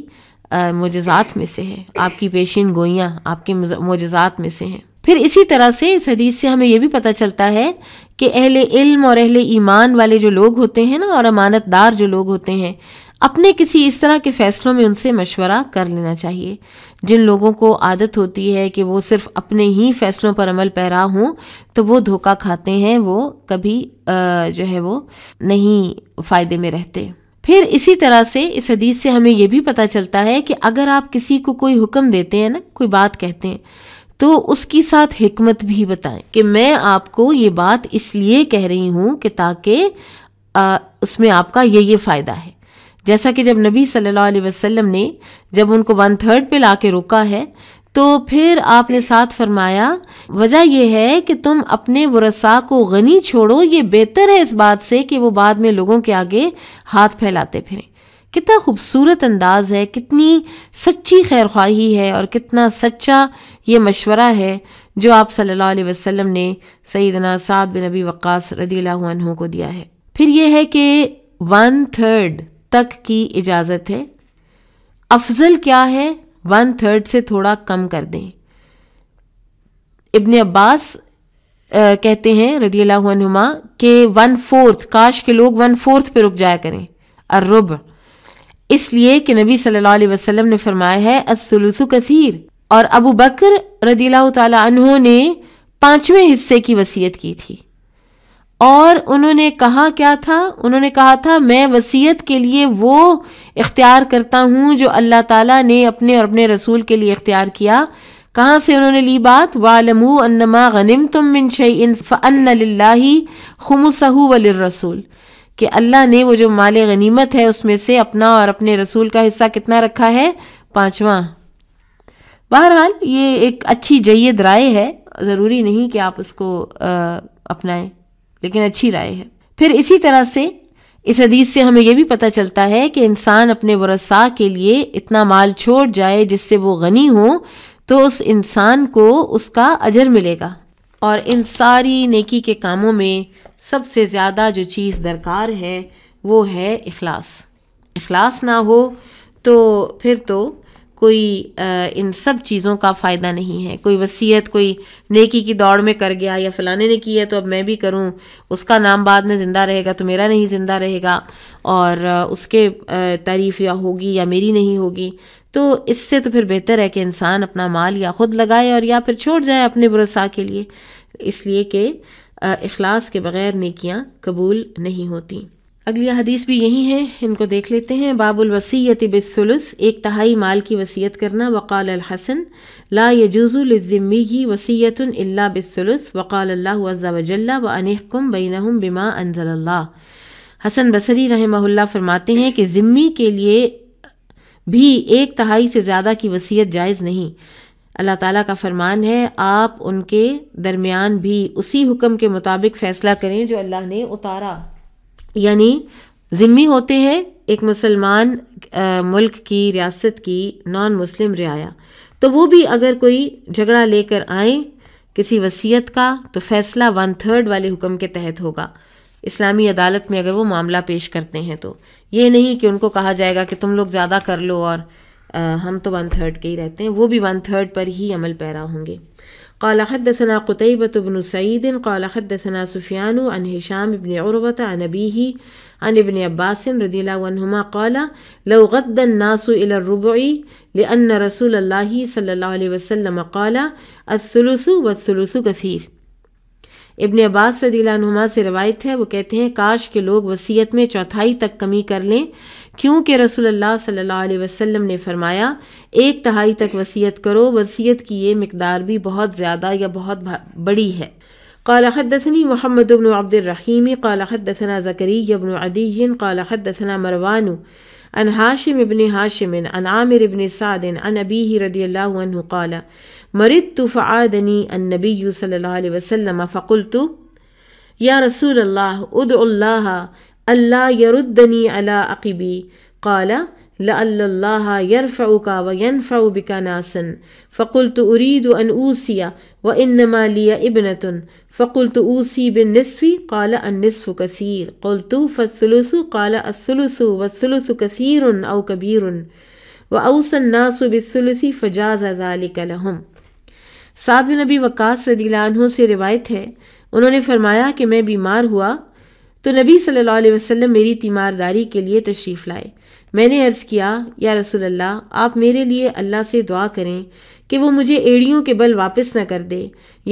Speaker 1: मोजात में से है आपकी पेशीन गोइयाँ आपके मोजात में से हैं फिर इसी तरह से इस हदीस से हमें यह भी पता चलता है कि अहले इल्म और अहले ईमान वाले जो लोग होते हैं ना और अमानतदार जो लोग होते हैं अपने किसी इस तरह के फ़ैसलों में उनसे मशवरा कर लेना चाहिए जिन लोगों को आदत होती है कि वो सिर्फ अपने ही फ़ैसलों पर अमल पैरा हों तो वो धोखा खाते हैं वो कभी जो है वो नहीं फ़ायदे में रहते फिर इसी तरह से इस हदीस से हमें यह भी पता चलता है कि अगर आप किसी को कोई हुक्म देते हैं ना कोई बात कहते हैं तो उसकी साथ हिकमत भी बताएं कि मैं आपको ये बात इसलिए कह रही हूँ कि ताकि उसमें आपका ये ये फ़ायदा है जैसा कि जब नबी सल्लल्लाहु अलैहि वसल्लम ने जब उनको वन थर्ड पे ला के रोका है तो फिर आपने साथ फरमाया वजह यह है कि तुम अपने वसा को गनी छोड़ो ये बेहतर है इस बात से कि वो बाद में लोगों के आगे हाथ फैलाते फिरें कितना खूबसूरत अंदाज है कितनी सच्ची खैर है और कितना सच्चा ये मशवरा है जो आप सल्लल्लाहु अलैहि वसल्लम ने सईदना साद बिन अबी वक़ास रदी को दिया है फिर यह है कि वन थर्ड तक की इजाज़त है अफजल क्या है वन थर्ड से थोड़ा कम कर दें इबन अब्बास कहते हैं रदी अल्लाहुमा के वन फोर्थ काश के लोग वन फोर्थ पे रुक जाया करें अर्रुब इसलिए कि नबी सल्लल्लाहु अलैहि वसल्लम ने फरमाया है असलुसु कसीर और अबू बकर रदी अल्लाह ने पांचवें हिस्से की वसीयत की थी और उन्होंने कहा क्या था उन्होंने कहा था मैं वसीयत के लिए वो इख्तियार करता हूँ जो अल्लाह ताला ने अपने और अपने रसूल के लिए इख्तियार किया कहाँ से उन्होंने ली बात वालमू अन्नमा गनिम तुम मिन शई फ़न लाही रसूल कि अल्लाह ने वो जो माल गनीमत है उसमें से अपना और अपने रसूल का हिस्सा कितना रखा है पाँचवा बहरहाल ये एक अच्छी जयद राय है ज़रूरी नहीं कि आप उसको अपनाएं लेकिन अच्छी राय है फिर इसी तरह से इस हदीस से हमें यह भी पता चलता है कि इंसान अपने वरसा के लिए इतना माल छोड़ जाए जिससे वो गनी हो तो उस इंसान को उसका अजर मिलेगा और इन सारी नेकी के कामों में सबसे ज़्यादा जो चीज़ दरकार है वो है इखलास इखलास ना हो तो फिर तो कोई इन सब चीज़ों का फ़ायदा नहीं है कोई वसीयत कोई नेकी की दौड़ में कर गया या फ़लाने ने की है तो अब मैं भी करूं उसका नाम बाद में ज़िंदा रहेगा तो मेरा नहीं ज़िंदा रहेगा और उसके तारीफ़ या होगी या मेरी नहीं होगी तो इससे तो फिर बेहतर है कि इंसान अपना माल या ख़ुद लगाए और या फिर छोड़ जाए अपने बुरसा के लिए इसलिए कि अखलास के बग़ैर नकियाँ कबूल नहीं होती अगली हदीस भी यही है इनको देख लेते हैं बाबुल वसीयत बिसलुस एक तहाई माल की वसीयत करना वक़ाल हसन ला यजूज़ुलज़िम्मी वसीयत अल्ला बिसलुस वक़ाल अल्लाह अज़ावजल्ला व अनहकुम बैनहम बिमा अनजल्ला हसन बसरी रहमहुल्ला फरमाते हैं कि ज़िम्मी के लिए भी एक तहाई से ज़्यादा की वसीयत जायज़ नहीं अल्लाह ताला का फरमान है आप उनके दरमियान भी उसी हुक्म के मुताबिक फ़ैसला करें जो अल्लाह ने उतारा यानी ज़िम्मी होते हैं एक मुसलमान मुल्क की रियासत की नॉन मुस्लिम रियाया तो वो भी अगर कोई झगड़ा लेकर आए किसी वसीयत का तो फैसला वन थर्ड वाले हुक्म के तहत होगा इस्लामी अदालत में अगर वो मामला पेश करते हैं तो ये नहीं कि उनको कहा जाएगा कि तुम लोग ज़्यादा कर लो और आ, हम तो वन थर्ड के ही रहते हैं वो भी वन थर्ड पर ही अमल पैरा होंगे قال حدثنا قتيبة بن سعيد قال حدثنا سفيان عن هشام بن عروة عن أبيه عن ابن عباس رضي الله عنهما قال لو غد الناس إلى الربع لأن رسول الله صلى الله عليه وسلم قال الثلث والثلث كثير इबन अब्बास रदीला नुमा से रवायत है वो कहते हैं काश के लोग वसीयत में चौथाई तक कमी कर लें क्योंकि रसूलुल्लाह सल्लल्लाहु अलैहि वसल्लम ने फरमाया एक तहाई तक वसीयत करो वसीयत की ये मकदार भी बहुत ज़्यादा या बहुत बड़ी है قال حدثني محمد بن عبد الرحيم قال حدثنا زكريا بن عدي قال حدثنا مروان عن هاشم بن هاشم عن عامر بن سعد عن أبيه رضي الله عنه قال مرضت فعادني النبي صلى الله عليه وسلم فقلت يا رسول الله ادعو الله अल्लाह यरुद्दनी अला अकबी काला लल्ला यरफ़ा व यनफ़ा बिका नासन फ़कुल तो उरीद अन ऊसिया व इनमा लिया इबनतन फ़कुल तो ऊसी बिन नसफ़ी काला अन नसफ़ कसर कल तो फ़सलसु काला असलसु वसलसु कसर अव कबीर व अवसन नासु बिसलसी फ़जाज़ालम अजालिकलहम साद नबी वक़ास रदीला से रिवायत है उन्होंने फरमाया कि मैं बीमार हुआ तो नबी सल्लल्लाहु अलैहि वसल्लम मेरी तीमारदारी के लिए तशरीफ़ लाए मैंने अर्ज़ किया या रसूल अल्लाह आप मेरे लिए अल्लाह से दुआ करें कि वो मुझे एड़ियों के बल वापस न कर दे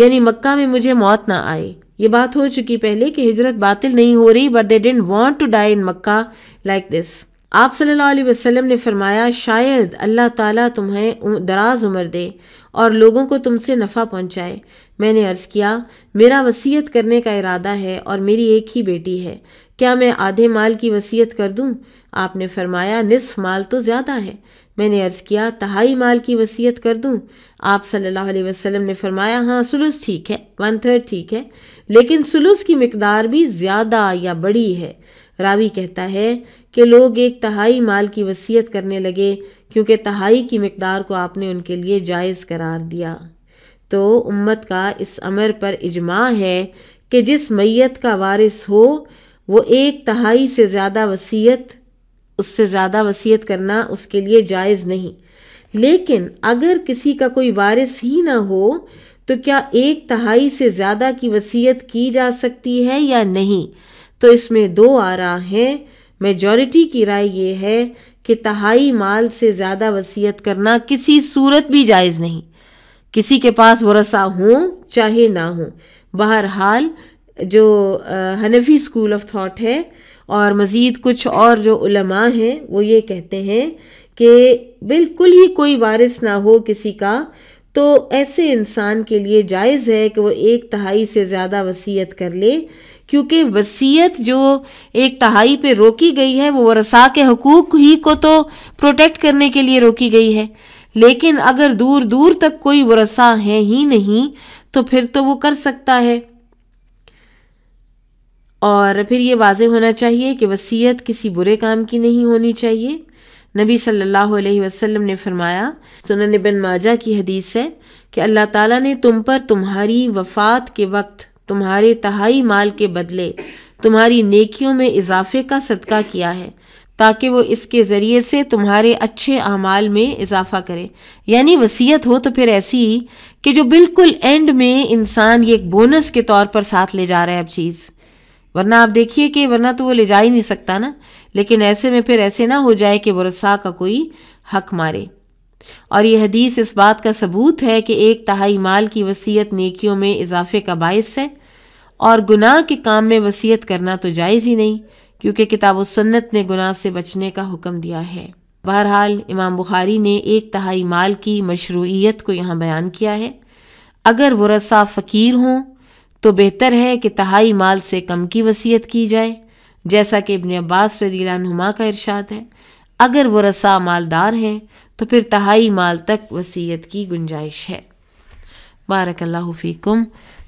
Speaker 1: यानी मक्का में मुझे मौत ना आए ये बात हो चुकी पहले कि हिजरत बातिल नहीं हो रही but they don't want to die in Mecca like this आप सल्लल्लाहु अलैहि वसल्लम ने फरमाया शायद अल्लाह ताला तुम्हें दराज उम्र दे और लोगों को तुमसे नफ़ा पहुंचाए मैंने अर्ज़ किया मेरा वसीयत करने का इरादा है और मेरी एक ही बेटी है क्या मैं आधे माल की वसीयत कर दूं? आपने फरमाया निसफ माल तो ज़्यादा है मैंने अर्ज़ किया तहाई माल की वसीयत कर दूं? आप सल्लल्लाहु अलैहि वसल्लम ने फरमाया हाँ सुलूस ठीक है वन थर्ड ठीक है लेकिन सुलूस की मकदार भी ज़्यादा या बड़ी है रावी कहता है कि लोग एक तहाई माल की वसीयत करने लगे क्योंकि तहाई की मकदार को आपने उनके लिए जायज़ करार दिया तो उम्मत का इस अमर पर इजमा है कि जिस मैत का वारिस हो वो एक तहाई से ज़्यादा वसीयत उससे ज़्यादा वसीयत करना उसके लिए जायज़ नहीं लेकिन अगर किसी का कोई वारिस ही ना हो तो क्या एक तहाई से ज़्यादा की वसीयत की जा सकती है या नहीं तो इसमें दो आरा हैं मेजॉरिटी की राय ये है कि तहाई माल से ज़्यादा वसीयत करना किसी सूरत भी जायज़ नहीं किसी के पास वो रसा हो चाहे ना हो बहरहाल जो हनफी स्कूल ऑफ थाट है और मज़ीद कुछ और जो उलमा हैं वो ये कहते हैं कि बिल्कुल ही कोई वारिस ना हो किसी का तो ऐसे इंसान के लिए जायज़ है कि वो एक तहाई से ज़्यादा वसीयत कर ले क्योंकि वसीयत जो एक तहाई पे रोकी गई है वो वरसा के हकूक़ ही को तो प्रोटेक्ट करने के लिए रोकी गई है लेकिन अगर दूर दूर तक कोई वरसा है ही नहीं तो फिर तो वो कर सकता है और फिर ये वाजे होना चाहिए कि वसीयत किसी बुरे काम की नहीं होनी चाहिए नबी सल्लल्लाहु अलैहि वसल्लम ने फरमाया सुनन बिन माजा की हदीस है कि अल्लाह ताला ने तुम पर तुम्हारी वफ़ात के वक्त तुम्हारे तहाई माल के बदले तुम्हारी नेकियों में इजाफे का सदका किया है ताकि वो इसके ज़रिए से तुम्हारे अच्छे अमाल में इजाफा करे यानी वसीयत हो तो फिर ऐसी कि जो बिल्कुल एंड में इंसान ये एक बोनस के तौर पर साथ ले जा रहा है अब चीज़ वरना आप देखिए कि वरना तो वो ले जा ही नहीं सकता ना लेकिन ऐसे में फिर ऐसे ना हो जाए कि वरसा का कोई हक मारे और यह हदीस इस बात का सबूत है कि एक तहाई माल की वसीयत नेकियों में इजाफे का बायस है और गुनाह के काम में वसीयत करना तो जायज़ ही नहीं क्योंकि किताब सन्नत ने गुनाह से बचने का हुक्म दिया है बहरहाल इमाम बुखारी ने एक तहाई माल की मशरूयत को यहाँ बयान किया है अगर वसा फ़कीर हों तो बेहतर है कि तहाई माल से कम की वसीयत की जाए जैसा कि इबन अब्बास रदीलानुमा का इरशाद है अगर वो रसा मालदार हैं तो फिर तहाई माल तक वसीयत की गुंजाइश है बारक फ़ीकुम